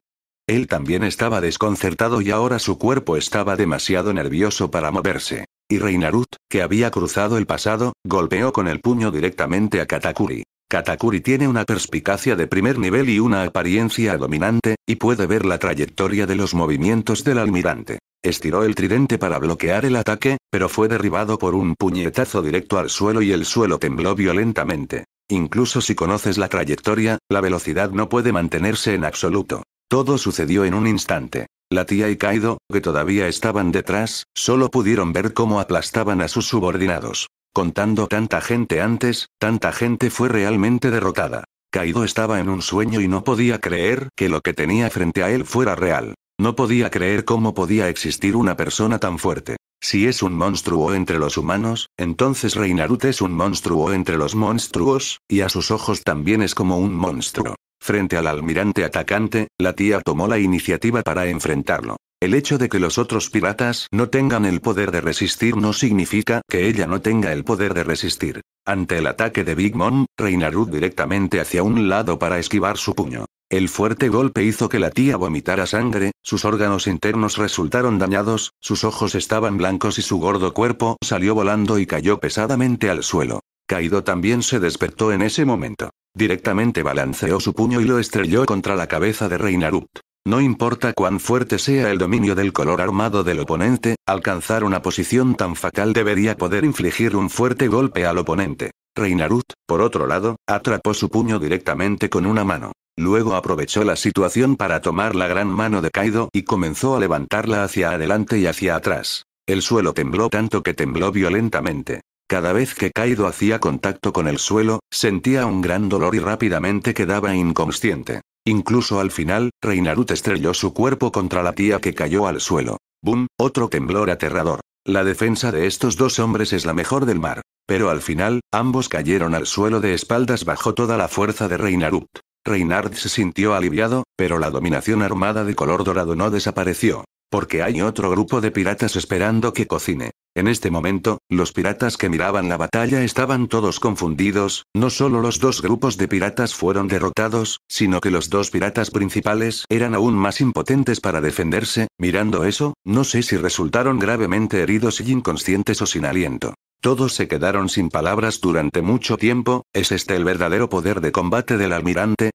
Él también estaba desconcertado y ahora su cuerpo estaba demasiado nervioso para moverse. Y Reinarut, que había cruzado el pasado, golpeó con el puño directamente a Katakuri. Katakuri tiene una perspicacia de primer nivel y una apariencia dominante, y puede ver la trayectoria de los movimientos del almirante. Estiró el tridente para bloquear el ataque, pero fue derribado por un puñetazo directo al suelo y el suelo tembló violentamente. Incluso si conoces la trayectoria, la velocidad no puede mantenerse en absoluto. Todo sucedió en un instante. La tía y Kaido, que todavía estaban detrás, solo pudieron ver cómo aplastaban a sus subordinados. Contando tanta gente antes, tanta gente fue realmente derrotada. Kaido estaba en un sueño y no podía creer que lo que tenía frente a él fuera real. No podía creer cómo podía existir una persona tan fuerte. Si es un monstruo entre los humanos, entonces Reinarut es un monstruo entre los monstruos, y a sus ojos también es como un monstruo. Frente al almirante atacante, la tía tomó la iniciativa para enfrentarlo. El hecho de que los otros piratas no tengan el poder de resistir no significa que ella no tenga el poder de resistir. Ante el ataque de Big Mom, Ruth directamente hacia un lado para esquivar su puño. El fuerte golpe hizo que la tía vomitara sangre, sus órganos internos resultaron dañados, sus ojos estaban blancos y su gordo cuerpo salió volando y cayó pesadamente al suelo. Kaido también se despertó en ese momento. Directamente balanceó su puño y lo estrelló contra la cabeza de Reinarut. No importa cuán fuerte sea el dominio del color armado del oponente, alcanzar una posición tan fatal debería poder infligir un fuerte golpe al oponente. Reinarut, por otro lado, atrapó su puño directamente con una mano. Luego aprovechó la situación para tomar la gran mano de Kaido y comenzó a levantarla hacia adelante y hacia atrás. El suelo tembló tanto que tembló violentamente. Cada vez que Kaido hacía contacto con el suelo, sentía un gran dolor y rápidamente quedaba inconsciente. Incluso al final, Reinarut estrelló su cuerpo contra la tía que cayó al suelo. ¡Bum! Otro temblor aterrador. La defensa de estos dos hombres es la mejor del mar. Pero al final, ambos cayeron al suelo de espaldas bajo toda la fuerza de Reinarut. Reinard se sintió aliviado, pero la dominación armada de color dorado no desapareció. Porque hay otro grupo de piratas esperando que cocine. En este momento, los piratas que miraban la batalla estaban todos confundidos, no solo los dos grupos de piratas fueron derrotados, sino que los dos piratas principales eran aún más impotentes para defenderse, mirando eso, no sé si resultaron gravemente heridos y inconscientes o sin aliento. Todos se quedaron sin palabras durante mucho tiempo, ¿es este el verdadero poder de combate del almirante?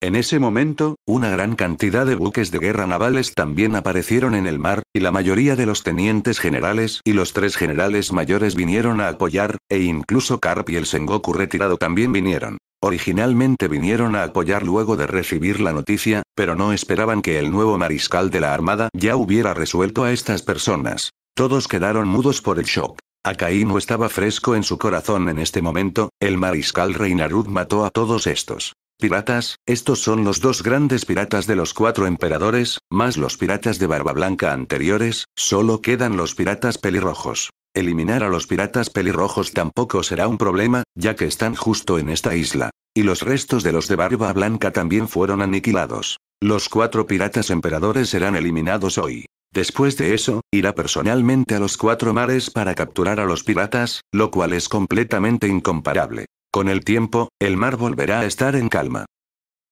En ese momento, una gran cantidad de buques de guerra navales también aparecieron en el mar, y la mayoría de los tenientes generales y los tres generales mayores vinieron a apoyar, e incluso Karp y el Sengoku retirado también vinieron. Originalmente vinieron a apoyar luego de recibir la noticia, pero no esperaban que el nuevo mariscal de la Armada ya hubiera resuelto a estas personas. Todos quedaron mudos por el shock. Akainu estaba fresco en su corazón en este momento, el mariscal Reinarud mató a todos estos. Piratas, estos son los dos grandes piratas de los cuatro emperadores, más los piratas de barba blanca anteriores, solo quedan los piratas pelirrojos. Eliminar a los piratas pelirrojos tampoco será un problema, ya que están justo en esta isla. Y los restos de los de barba blanca también fueron aniquilados. Los cuatro piratas emperadores serán eliminados hoy. Después de eso, irá personalmente a los cuatro mares para capturar a los piratas, lo cual es completamente incomparable. Con el tiempo, el mar volverá a estar en calma.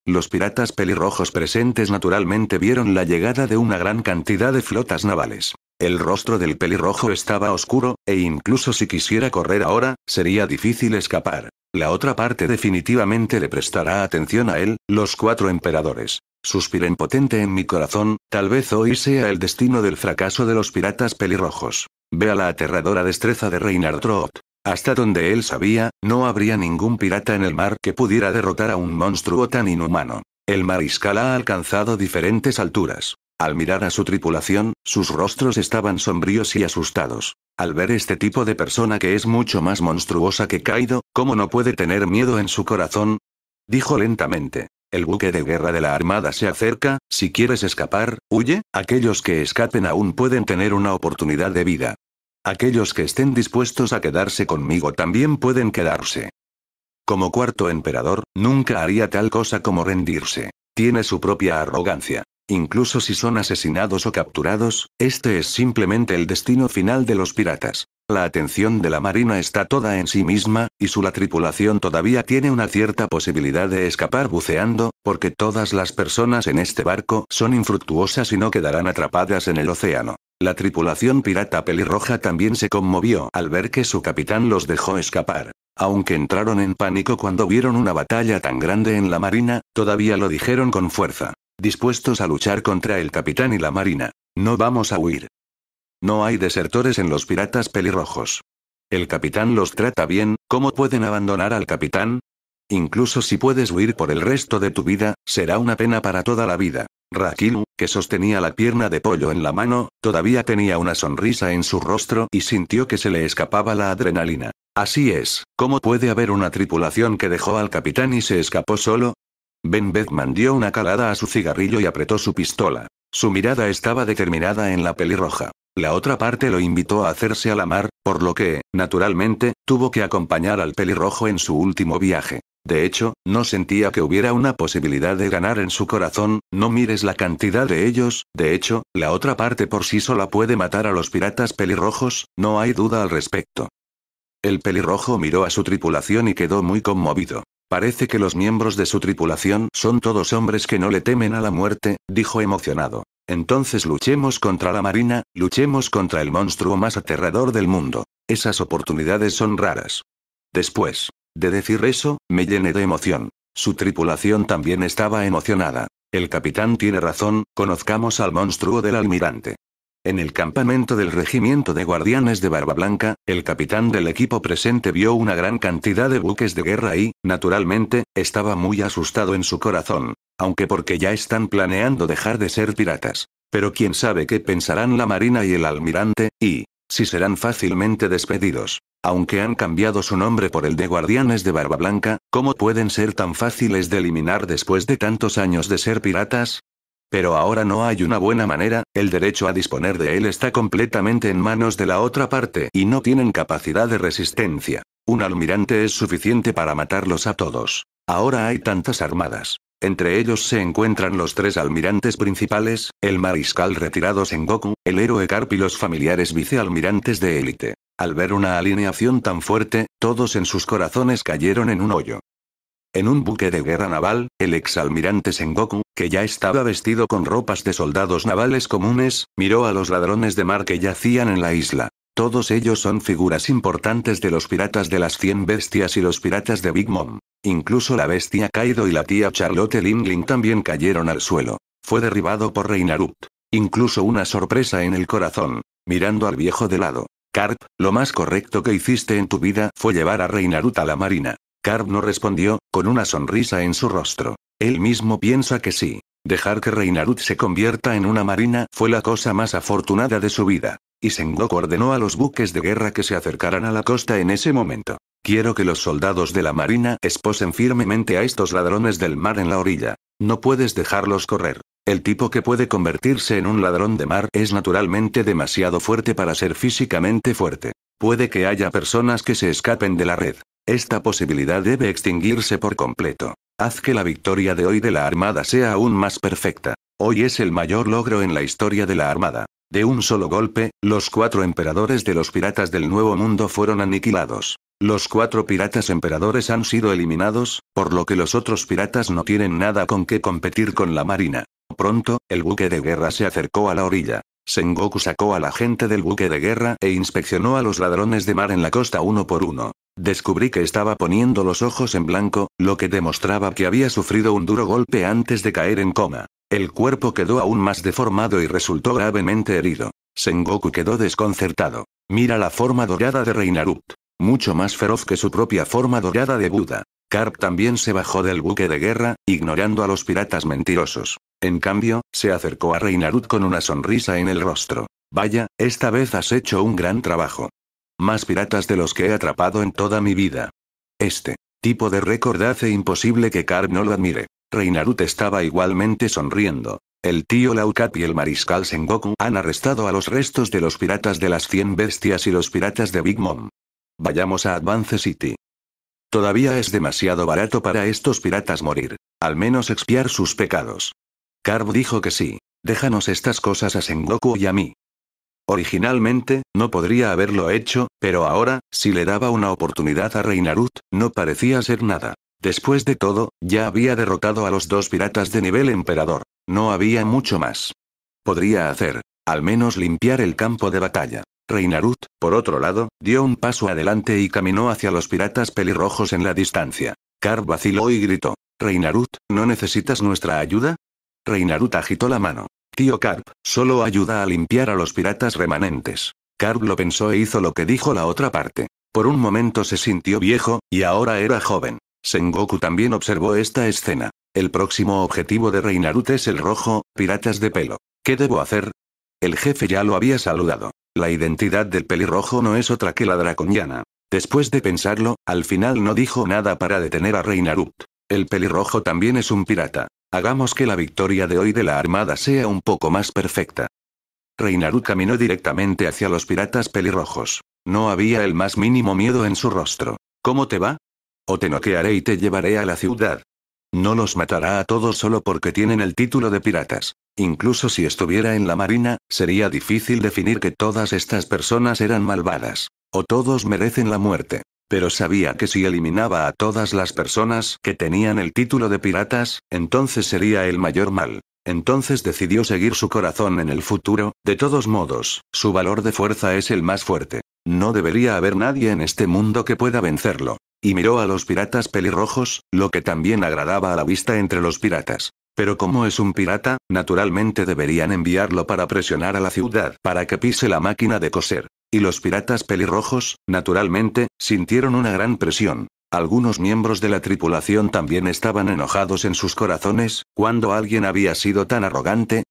Los piratas pelirrojos presentes naturalmente vieron la llegada de una gran cantidad de flotas navales. El rostro del pelirrojo estaba oscuro, e incluso si quisiera correr ahora, sería difícil escapar. La otra parte definitivamente le prestará atención a él, los cuatro emperadores. Suspiré impotente en mi corazón, tal vez hoy sea el destino del fracaso de los piratas pelirrojos. Vea la aterradora destreza de Reinhard Roth. Hasta donde él sabía, no habría ningún pirata en el mar que pudiera derrotar a un monstruo tan inhumano. El mariscal ha alcanzado diferentes alturas. Al mirar a su tripulación, sus rostros estaban sombríos y asustados. Al ver este tipo de persona que es mucho más monstruosa que Kaido, ¿cómo no puede tener miedo en su corazón? Dijo lentamente. El buque de guerra de la Armada se acerca, si quieres escapar, huye, aquellos que escapen aún pueden tener una oportunidad de vida. Aquellos que estén dispuestos a quedarse conmigo también pueden quedarse. Como cuarto emperador, nunca haría tal cosa como rendirse. Tiene su propia arrogancia. Incluso si son asesinados o capturados, este es simplemente el destino final de los piratas. La atención de la Marina está toda en sí misma, y su la tripulación todavía tiene una cierta posibilidad de escapar buceando, porque todas las personas en este barco son infructuosas y no quedarán atrapadas en el océano. La tripulación pirata pelirroja también se conmovió al ver que su capitán los dejó escapar. Aunque entraron en pánico cuando vieron una batalla tan grande en la marina, todavía lo dijeron con fuerza. Dispuestos a luchar contra el capitán y la marina. No vamos a huir. No hay desertores en los piratas pelirrojos. El capitán los trata bien, ¿cómo pueden abandonar al capitán? Incluso si puedes huir por el resto de tu vida, será una pena para toda la vida. Raquel, que sostenía la pierna de pollo en la mano, todavía tenía una sonrisa en su rostro y sintió que se le escapaba la adrenalina. Así es, ¿cómo puede haber una tripulación que dejó al capitán y se escapó solo? Ben Bedman dio una calada a su cigarrillo y apretó su pistola. Su mirada estaba determinada en la pelirroja. La otra parte lo invitó a hacerse a la mar, por lo que, naturalmente, tuvo que acompañar al pelirrojo en su último viaje. De hecho, no sentía que hubiera una posibilidad de ganar en su corazón, no mires la cantidad de ellos, de hecho, la otra parte por sí sola puede matar a los piratas pelirrojos, no hay duda al respecto. El pelirrojo miró a su tripulación y quedó muy conmovido. Parece que los miembros de su tripulación son todos hombres que no le temen a la muerte, dijo emocionado. Entonces luchemos contra la marina, luchemos contra el monstruo más aterrador del mundo. Esas oportunidades son raras. Después, de decir eso, me llené de emoción. Su tripulación también estaba emocionada. El capitán tiene razón, conozcamos al monstruo del almirante. En el campamento del regimiento de guardianes de Barba Blanca, el capitán del equipo presente vio una gran cantidad de buques de guerra y, naturalmente, estaba muy asustado en su corazón. Aunque porque ya están planeando dejar de ser piratas. Pero quién sabe qué pensarán la marina y el almirante, y, si serán fácilmente despedidos. Aunque han cambiado su nombre por el de Guardianes de Barba Blanca, ¿cómo pueden ser tan fáciles de eliminar después de tantos años de ser piratas? Pero ahora no hay una buena manera, el derecho a disponer de él está completamente en manos de la otra parte y no tienen capacidad de resistencia. Un almirante es suficiente para matarlos a todos. Ahora hay tantas armadas. Entre ellos se encuentran los tres almirantes principales, el mariscal retirado Sengoku, el héroe Carp y los familiares vicealmirantes de élite. Al ver una alineación tan fuerte, todos en sus corazones cayeron en un hoyo. En un buque de guerra naval, el exalmirante Sengoku, que ya estaba vestido con ropas de soldados navales comunes, miró a los ladrones de mar que yacían en la isla. Todos ellos son figuras importantes de los piratas de las 100 bestias y los piratas de Big Mom. Incluso la bestia Kaido y la tía Charlotte Lingling también cayeron al suelo. Fue derribado por Reinarut. Incluso una sorpresa en el corazón. Mirando al viejo de lado. Carp, lo más correcto que hiciste en tu vida fue llevar a Reinarut a la marina. Carp no respondió, con una sonrisa en su rostro. Él mismo piensa que sí. Dejar que Reinarut se convierta en una marina fue la cosa más afortunada de su vida. Y Sengoku ordenó a los buques de guerra que se acercaran a la costa en ese momento. Quiero que los soldados de la Marina esposen firmemente a estos ladrones del mar en la orilla. No puedes dejarlos correr. El tipo que puede convertirse en un ladrón de mar es naturalmente demasiado fuerte para ser físicamente fuerte. Puede que haya personas que se escapen de la red. Esta posibilidad debe extinguirse por completo. Haz que la victoria de hoy de la Armada sea aún más perfecta. Hoy es el mayor logro en la historia de la Armada. De un solo golpe, los cuatro emperadores de los piratas del Nuevo Mundo fueron aniquilados. Los cuatro piratas emperadores han sido eliminados, por lo que los otros piratas no tienen nada con qué competir con la marina. Pronto, el buque de guerra se acercó a la orilla. Sengoku sacó a la gente del buque de guerra e inspeccionó a los ladrones de mar en la costa uno por uno. Descubrí que estaba poniendo los ojos en blanco, lo que demostraba que había sufrido un duro golpe antes de caer en coma. El cuerpo quedó aún más deformado y resultó gravemente herido. Sengoku quedó desconcertado. Mira la forma dorada de Reinarut mucho más feroz que su propia forma dorada de Buda. Carp también se bajó del buque de guerra, ignorando a los piratas mentirosos. En cambio, se acercó a Reinarut con una sonrisa en el rostro. Vaya, esta vez has hecho un gran trabajo. Más piratas de los que he atrapado en toda mi vida. Este tipo de récord hace imposible que Carp no lo admire. Reinarut estaba igualmente sonriendo. El tío Laukat y el mariscal Sengoku han arrestado a los restos de los piratas de las 100 bestias y los piratas de Big Mom. Vayamos a Advance City. Todavía es demasiado barato para estos piratas morir. Al menos expiar sus pecados. Carb dijo que sí. Déjanos estas cosas a Sengoku y a mí. Originalmente, no podría haberlo hecho, pero ahora, si le daba una oportunidad a Reinarut, no parecía ser nada. Después de todo, ya había derrotado a los dos piratas de nivel emperador. No había mucho más. Podría hacer, al menos limpiar el campo de batalla. Reinarut, por otro lado, dio un paso adelante y caminó hacia los piratas pelirrojos en la distancia. Karp vaciló y gritó. Reinarut, ¿no necesitas nuestra ayuda? Reinarut agitó la mano. Tío Carp, solo ayuda a limpiar a los piratas remanentes. Carp lo pensó e hizo lo que dijo la otra parte. Por un momento se sintió viejo, y ahora era joven. Sengoku también observó esta escena. El próximo objetivo de Reinarut es el rojo, piratas de pelo. ¿Qué debo hacer? El jefe ya lo había saludado. La identidad del pelirrojo no es otra que la draconiana. Después de pensarlo, al final no dijo nada para detener a Reinarut. El pelirrojo también es un pirata. Hagamos que la victoria de hoy de la armada sea un poco más perfecta. Reinarut caminó directamente hacia los piratas pelirrojos. No había el más mínimo miedo en su rostro. ¿Cómo te va? O te noquearé y te llevaré a la ciudad. No los matará a todos solo porque tienen el título de piratas. Incluso si estuviera en la marina, sería difícil definir que todas estas personas eran malvadas. O todos merecen la muerte. Pero sabía que si eliminaba a todas las personas que tenían el título de piratas, entonces sería el mayor mal. Entonces decidió seguir su corazón en el futuro, de todos modos, su valor de fuerza es el más fuerte. No debería haber nadie en este mundo que pueda vencerlo. Y miró a los piratas pelirrojos, lo que también agradaba a la vista entre los piratas. Pero como es un pirata, naturalmente deberían enviarlo para presionar a la ciudad para que pise la máquina de coser. Y los piratas pelirrojos, naturalmente, sintieron una gran presión. Algunos miembros de la tripulación también estaban enojados en sus corazones, cuando alguien había sido tan arrogante.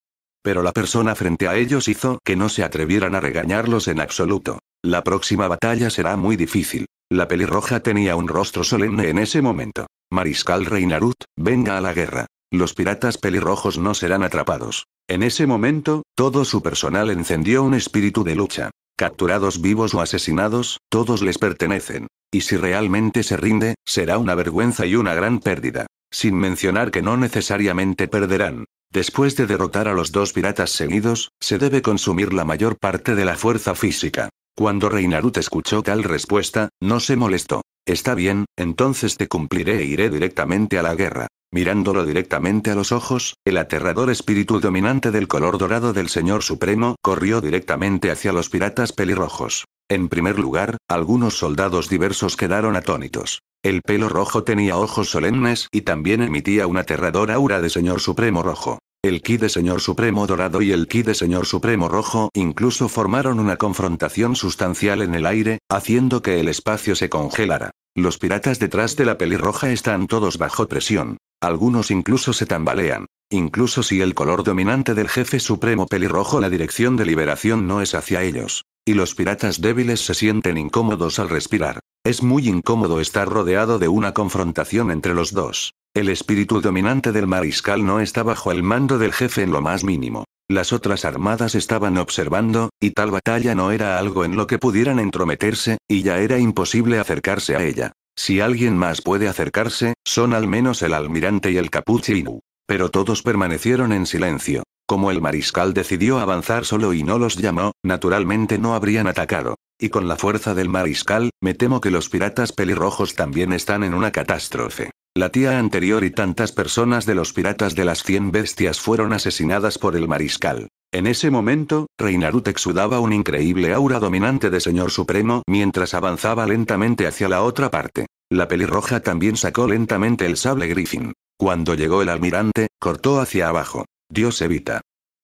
Pero la persona frente a ellos hizo que no se atrevieran a regañarlos en absoluto. La próxima batalla será muy difícil. La pelirroja tenía un rostro solemne en ese momento. Mariscal Reinarut, venga a la guerra. Los piratas pelirrojos no serán atrapados. En ese momento, todo su personal encendió un espíritu de lucha. Capturados vivos o asesinados, todos les pertenecen. Y si realmente se rinde, será una vergüenza y una gran pérdida. Sin mencionar que no necesariamente perderán. Después de derrotar a los dos piratas seguidos, se debe consumir la mayor parte de la fuerza física. Cuando Reinarut escuchó tal respuesta, no se molestó. Está bien, entonces te cumpliré e iré directamente a la guerra. Mirándolo directamente a los ojos, el aterrador espíritu dominante del color dorado del Señor Supremo corrió directamente hacia los piratas pelirrojos. En primer lugar, algunos soldados diversos quedaron atónitos. El pelo rojo tenía ojos solemnes y también emitía una aterradora aura de Señor Supremo Rojo. El ki de Señor Supremo Dorado y el ki de Señor Supremo Rojo incluso formaron una confrontación sustancial en el aire, haciendo que el espacio se congelara. Los piratas detrás de la pelirroja están todos bajo presión. Algunos incluso se tambalean. Incluso si el color dominante del jefe supremo pelirrojo la dirección de liberación no es hacia ellos. Y los piratas débiles se sienten incómodos al respirar. Es muy incómodo estar rodeado de una confrontación entre los dos. El espíritu dominante del mariscal no está bajo el mando del jefe en lo más mínimo. Las otras armadas estaban observando, y tal batalla no era algo en lo que pudieran entrometerse, y ya era imposible acercarse a ella. Si alguien más puede acercarse, son al menos el almirante y el capuchino. Pero todos permanecieron en silencio. Como el mariscal decidió avanzar solo y no los llamó, naturalmente no habrían atacado. Y con la fuerza del mariscal, me temo que los piratas pelirrojos también están en una catástrofe. La tía anterior y tantas personas de los piratas de las 100 bestias fueron asesinadas por el mariscal. En ese momento, Reinarut exudaba un increíble aura dominante de Señor Supremo mientras avanzaba lentamente hacia la otra parte. La pelirroja también sacó lentamente el sable griffin. Cuando llegó el almirante, cortó hacia abajo. Dios evita.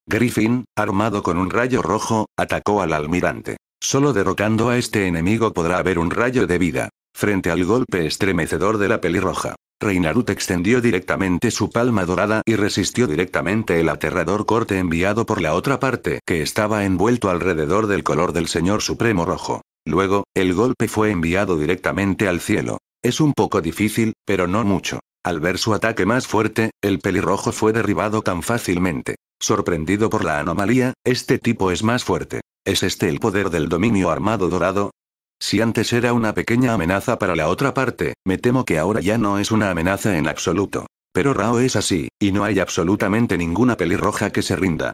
Griffin, armado con un rayo rojo, atacó al almirante. Solo derrotando a este enemigo podrá haber un rayo de vida. Frente al golpe estremecedor de la pelirroja, Reinarut extendió directamente su palma dorada y resistió directamente el aterrador corte enviado por la otra parte que estaba envuelto alrededor del color del Señor Supremo Rojo. Luego, el golpe fue enviado directamente al cielo. Es un poco difícil, pero no mucho. Al ver su ataque más fuerte, el pelirrojo fue derribado tan fácilmente. Sorprendido por la anomalía, este tipo es más fuerte. ¿Es este el poder del dominio armado dorado? Si antes era una pequeña amenaza para la otra parte, me temo que ahora ya no es una amenaza en absoluto. Pero Rao es así, y no hay absolutamente ninguna pelirroja que se rinda.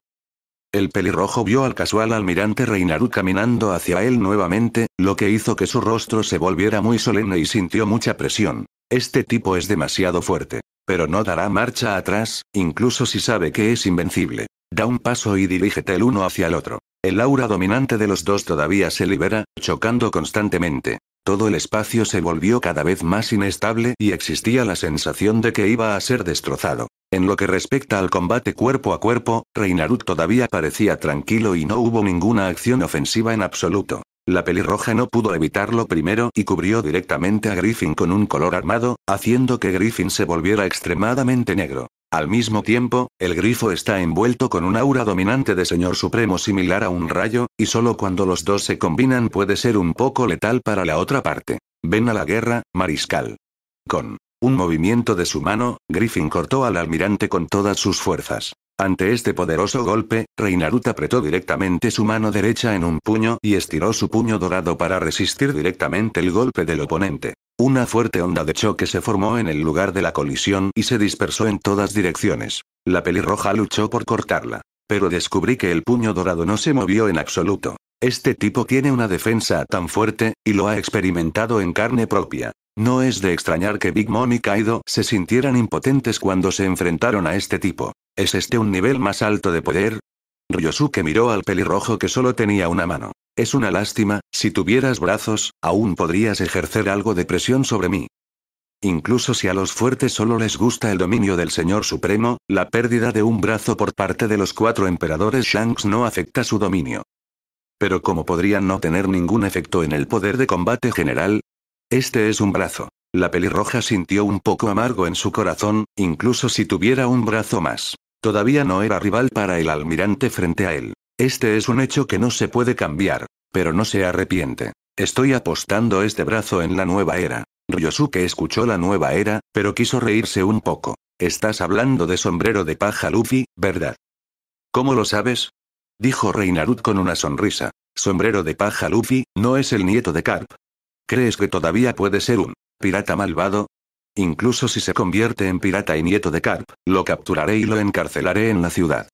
El pelirrojo vio al casual almirante Reinaru caminando hacia él nuevamente, lo que hizo que su rostro se volviera muy solemne y sintió mucha presión. Este tipo es demasiado fuerte. Pero no dará marcha atrás, incluso si sabe que es invencible. Da un paso y dirígete el uno hacia el otro. El aura dominante de los dos todavía se libera, chocando constantemente. Todo el espacio se volvió cada vez más inestable y existía la sensación de que iba a ser destrozado. En lo que respecta al combate cuerpo a cuerpo, Reinarut todavía parecía tranquilo y no hubo ninguna acción ofensiva en absoluto. La pelirroja no pudo evitarlo primero y cubrió directamente a Griffin con un color armado, haciendo que Griffin se volviera extremadamente negro. Al mismo tiempo, el grifo está envuelto con un aura dominante de Señor Supremo similar a un rayo, y solo cuando los dos se combinan puede ser un poco letal para la otra parte. Ven a la guerra, mariscal. Con un movimiento de su mano, Griffin cortó al almirante con todas sus fuerzas. Ante este poderoso golpe, Reinaruta apretó directamente su mano derecha en un puño y estiró su puño dorado para resistir directamente el golpe del oponente. Una fuerte onda de choque se formó en el lugar de la colisión y se dispersó en todas direcciones. La pelirroja luchó por cortarla. Pero descubrí que el puño dorado no se movió en absoluto. Este tipo tiene una defensa tan fuerte, y lo ha experimentado en carne propia. No es de extrañar que Big Mom y Kaido se sintieran impotentes cuando se enfrentaron a este tipo. ¿Es este un nivel más alto de poder? Ryosuke miró al pelirrojo que solo tenía una mano. Es una lástima, si tuvieras brazos, aún podrías ejercer algo de presión sobre mí. Incluso si a los fuertes solo les gusta el dominio del Señor Supremo, la pérdida de un brazo por parte de los cuatro emperadores Shanks no afecta su dominio. Pero como podrían no tener ningún efecto en el poder de combate general? Este es un brazo. La pelirroja sintió un poco amargo en su corazón, incluso si tuviera un brazo más. Todavía no era rival para el almirante frente a él. Este es un hecho que no se puede cambiar, pero no se arrepiente. Estoy apostando este brazo en la nueva era. Ryosuke escuchó la nueva era, pero quiso reírse un poco. Estás hablando de sombrero de paja Luffy, ¿verdad? ¿Cómo lo sabes? Dijo Reinarut con una sonrisa. Sombrero de paja Luffy, no es el nieto de Carp. ¿Crees que todavía puede ser un pirata malvado? Incluso si se convierte en pirata y nieto de Carp, lo capturaré y lo encarcelaré en la ciudad.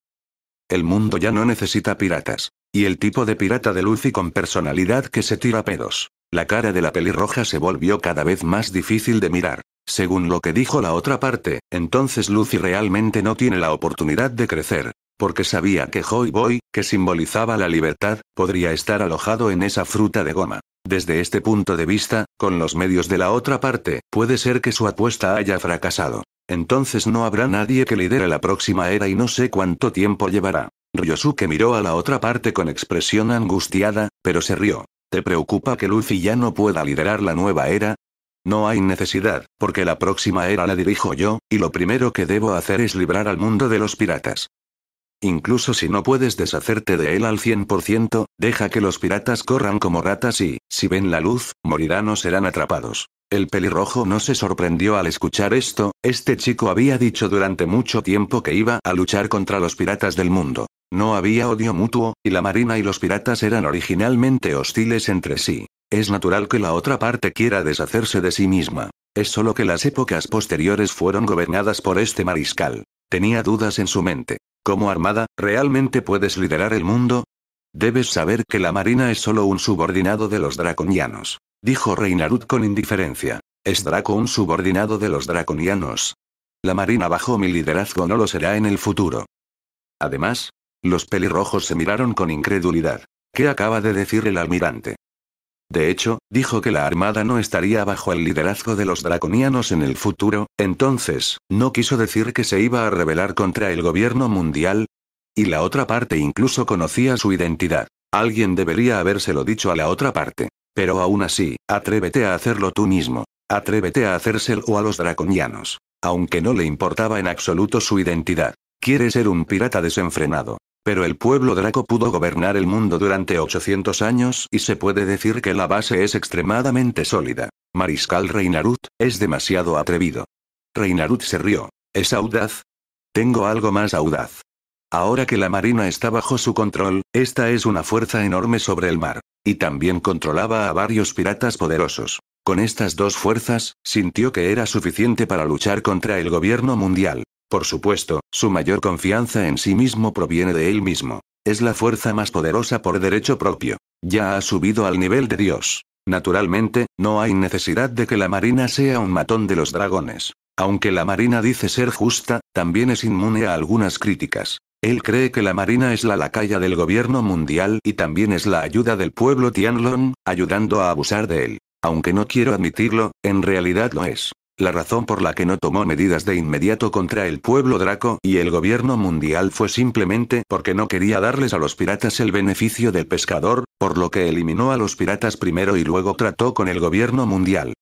El mundo ya no necesita piratas. Y el tipo de pirata de Luffy con personalidad que se tira pedos. La cara de la pelirroja se volvió cada vez más difícil de mirar. Según lo que dijo la otra parte, entonces Luffy realmente no tiene la oportunidad de crecer, porque sabía que Joy Boy, que simbolizaba la libertad, podría estar alojado en esa fruta de goma. Desde este punto de vista, con los medios de la otra parte, puede ser que su apuesta haya fracasado. Entonces no habrá nadie que lidere la próxima era y no sé cuánto tiempo llevará. Ryosuke miró a la otra parte con expresión angustiada, pero se rió. ¿Te preocupa que Luffy ya no pueda liderar la nueva era? No hay necesidad, porque la próxima era la dirijo yo, y lo primero que debo hacer es librar al mundo de los piratas. Incluso si no puedes deshacerte de él al 100%, deja que los piratas corran como ratas y, si ven la luz, morirán o serán atrapados. El pelirrojo no se sorprendió al escuchar esto, este chico había dicho durante mucho tiempo que iba a luchar contra los piratas del mundo. No había odio mutuo, y la marina y los piratas eran originalmente hostiles entre sí. Es natural que la otra parte quiera deshacerse de sí misma. Es solo que las épocas posteriores fueron gobernadas por este mariscal. Tenía dudas en su mente. Como armada, ¿realmente puedes liderar el mundo? Debes saber que la marina es solo un subordinado de los draconianos. Dijo Reinarut con indiferencia. ¿Es Draco un subordinado de los draconianos? La marina bajo mi liderazgo no lo será en el futuro. Además, los pelirrojos se miraron con incredulidad. ¿Qué acaba de decir el almirante? De hecho, dijo que la armada no estaría bajo el liderazgo de los draconianos en el futuro, entonces, ¿no quiso decir que se iba a rebelar contra el gobierno mundial? Y la otra parte incluso conocía su identidad. Alguien debería habérselo dicho a la otra parte. Pero aún así, atrévete a hacerlo tú mismo. Atrévete a hacérselo a los draconianos. Aunque no le importaba en absoluto su identidad. Quiere ser un pirata desenfrenado. Pero el pueblo Draco pudo gobernar el mundo durante 800 años y se puede decir que la base es extremadamente sólida. Mariscal Reinarut, es demasiado atrevido. Reinarut se rió. ¿Es audaz? Tengo algo más audaz. Ahora que la marina está bajo su control, esta es una fuerza enorme sobre el mar. Y también controlaba a varios piratas poderosos. Con estas dos fuerzas, sintió que era suficiente para luchar contra el gobierno mundial. Por supuesto, su mayor confianza en sí mismo proviene de él mismo. Es la fuerza más poderosa por derecho propio. Ya ha subido al nivel de Dios. Naturalmente, no hay necesidad de que la Marina sea un matón de los dragones. Aunque la Marina dice ser justa, también es inmune a algunas críticas. Él cree que la Marina es la lacaya del gobierno mundial y también es la ayuda del pueblo Tianlong, ayudando a abusar de él. Aunque no quiero admitirlo, en realidad lo es. La razón por la que no tomó medidas de inmediato contra el pueblo draco y el gobierno mundial fue simplemente porque no quería darles a los piratas el beneficio del pescador, por lo que eliminó a los piratas primero y luego trató con el gobierno mundial.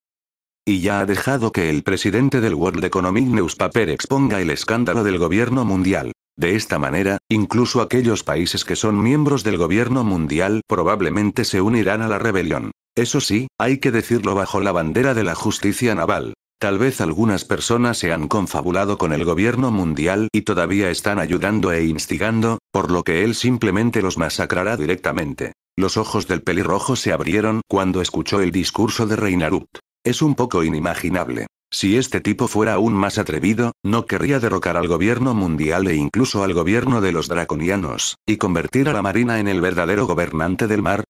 Y ya ha dejado que el presidente del World Economic Newspaper exponga el escándalo del gobierno mundial. De esta manera, incluso aquellos países que son miembros del gobierno mundial probablemente se unirán a la rebelión. Eso sí, hay que decirlo bajo la bandera de la justicia naval. Tal vez algunas personas se han confabulado con el gobierno mundial y todavía están ayudando e instigando, por lo que él simplemente los masacrará directamente. Los ojos del pelirrojo se abrieron cuando escuchó el discurso de Reinarut. Es un poco inimaginable. Si este tipo fuera aún más atrevido, no querría derrocar al gobierno mundial e incluso al gobierno de los draconianos, y convertir a la marina en el verdadero gobernante del mar.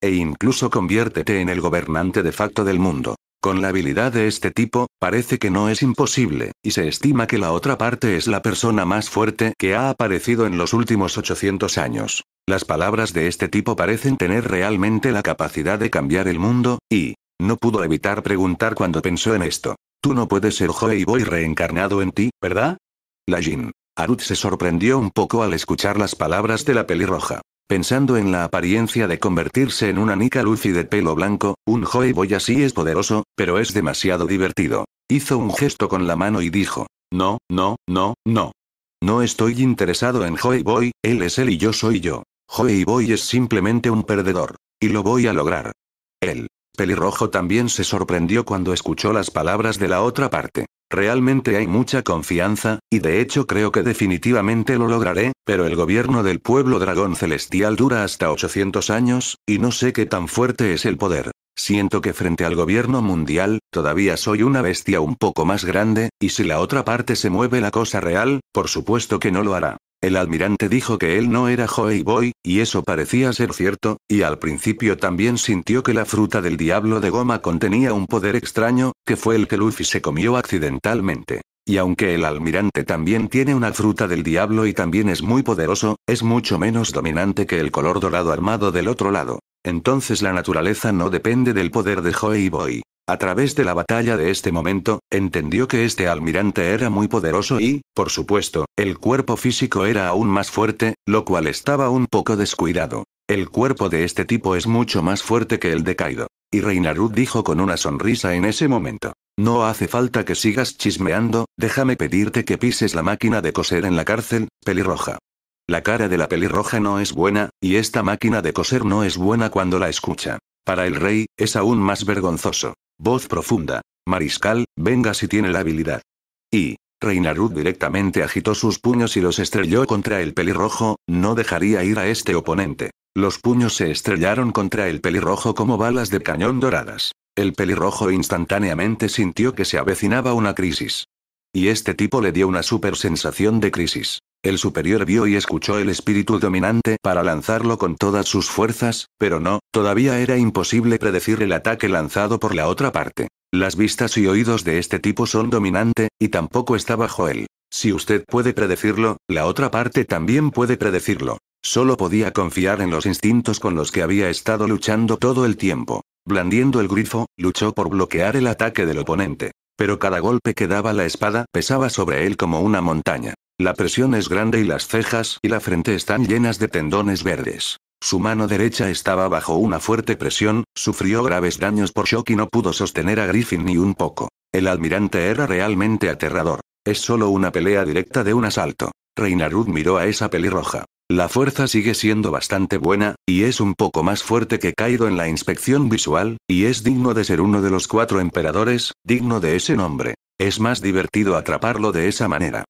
E incluso conviértete en el gobernante de facto del mundo. Con la habilidad de este tipo, parece que no es imposible, y se estima que la otra parte es la persona más fuerte que ha aparecido en los últimos 800 años. Las palabras de este tipo parecen tener realmente la capacidad de cambiar el mundo, y... No pudo evitar preguntar cuando pensó en esto. Tú no puedes ser y Boy reencarnado en ti, ¿verdad? La Jin. Arut se sorprendió un poco al escuchar las palabras de la pelirroja pensando en la apariencia de convertirse en una Nika Lucy de pelo blanco, un Joy Boy así es poderoso, pero es demasiado divertido. Hizo un gesto con la mano y dijo, no, no, no, no. No estoy interesado en Joy Boy, él es él y yo soy yo. Joy Boy es simplemente un perdedor. Y lo voy a lograr. El pelirrojo también se sorprendió cuando escuchó las palabras de la otra parte. Realmente hay mucha confianza, y de hecho creo que definitivamente lo lograré, pero el gobierno del pueblo dragón celestial dura hasta 800 años, y no sé qué tan fuerte es el poder. Siento que frente al gobierno mundial, todavía soy una bestia un poco más grande, y si la otra parte se mueve la cosa real, por supuesto que no lo hará. El almirante dijo que él no era Joey Boy, y eso parecía ser cierto, y al principio también sintió que la fruta del diablo de goma contenía un poder extraño, que fue el que Luffy se comió accidentalmente. Y aunque el almirante también tiene una fruta del diablo y también es muy poderoso, es mucho menos dominante que el color dorado armado del otro lado. Entonces la naturaleza no depende del poder de Joey Boy. A través de la batalla de este momento, entendió que este almirante era muy poderoso y, por supuesto, el cuerpo físico era aún más fuerte, lo cual estaba un poco descuidado. El cuerpo de este tipo es mucho más fuerte que el de Kaido. Y Reinarud dijo con una sonrisa en ese momento. No hace falta que sigas chismeando, déjame pedirte que pises la máquina de coser en la cárcel, pelirroja. La cara de la pelirroja no es buena, y esta máquina de coser no es buena cuando la escucha. Para el rey, es aún más vergonzoso. Voz profunda. Mariscal, venga si tiene la habilidad. Y, Reinarud directamente agitó sus puños y los estrelló contra el pelirrojo, no dejaría ir a este oponente. Los puños se estrellaron contra el pelirrojo como balas de cañón doradas. El pelirrojo instantáneamente sintió que se avecinaba una crisis. Y este tipo le dio una super sensación de crisis. El superior vio y escuchó el espíritu dominante para lanzarlo con todas sus fuerzas, pero no, todavía era imposible predecir el ataque lanzado por la otra parte. Las vistas y oídos de este tipo son dominante, y tampoco está bajo él. Si usted puede predecirlo, la otra parte también puede predecirlo. Solo podía confiar en los instintos con los que había estado luchando todo el tiempo. Blandiendo el grifo, luchó por bloquear el ataque del oponente. Pero cada golpe que daba la espada pesaba sobre él como una montaña. La presión es grande y las cejas y la frente están llenas de tendones verdes. Su mano derecha estaba bajo una fuerte presión, sufrió graves daños por shock y no pudo sostener a Griffin ni un poco. El almirante era realmente aterrador. Es solo una pelea directa de un asalto. Reinarud miró a esa pelirroja. La fuerza sigue siendo bastante buena, y es un poco más fuerte que Kaido en la inspección visual, y es digno de ser uno de los cuatro emperadores, digno de ese nombre. Es más divertido atraparlo de esa manera.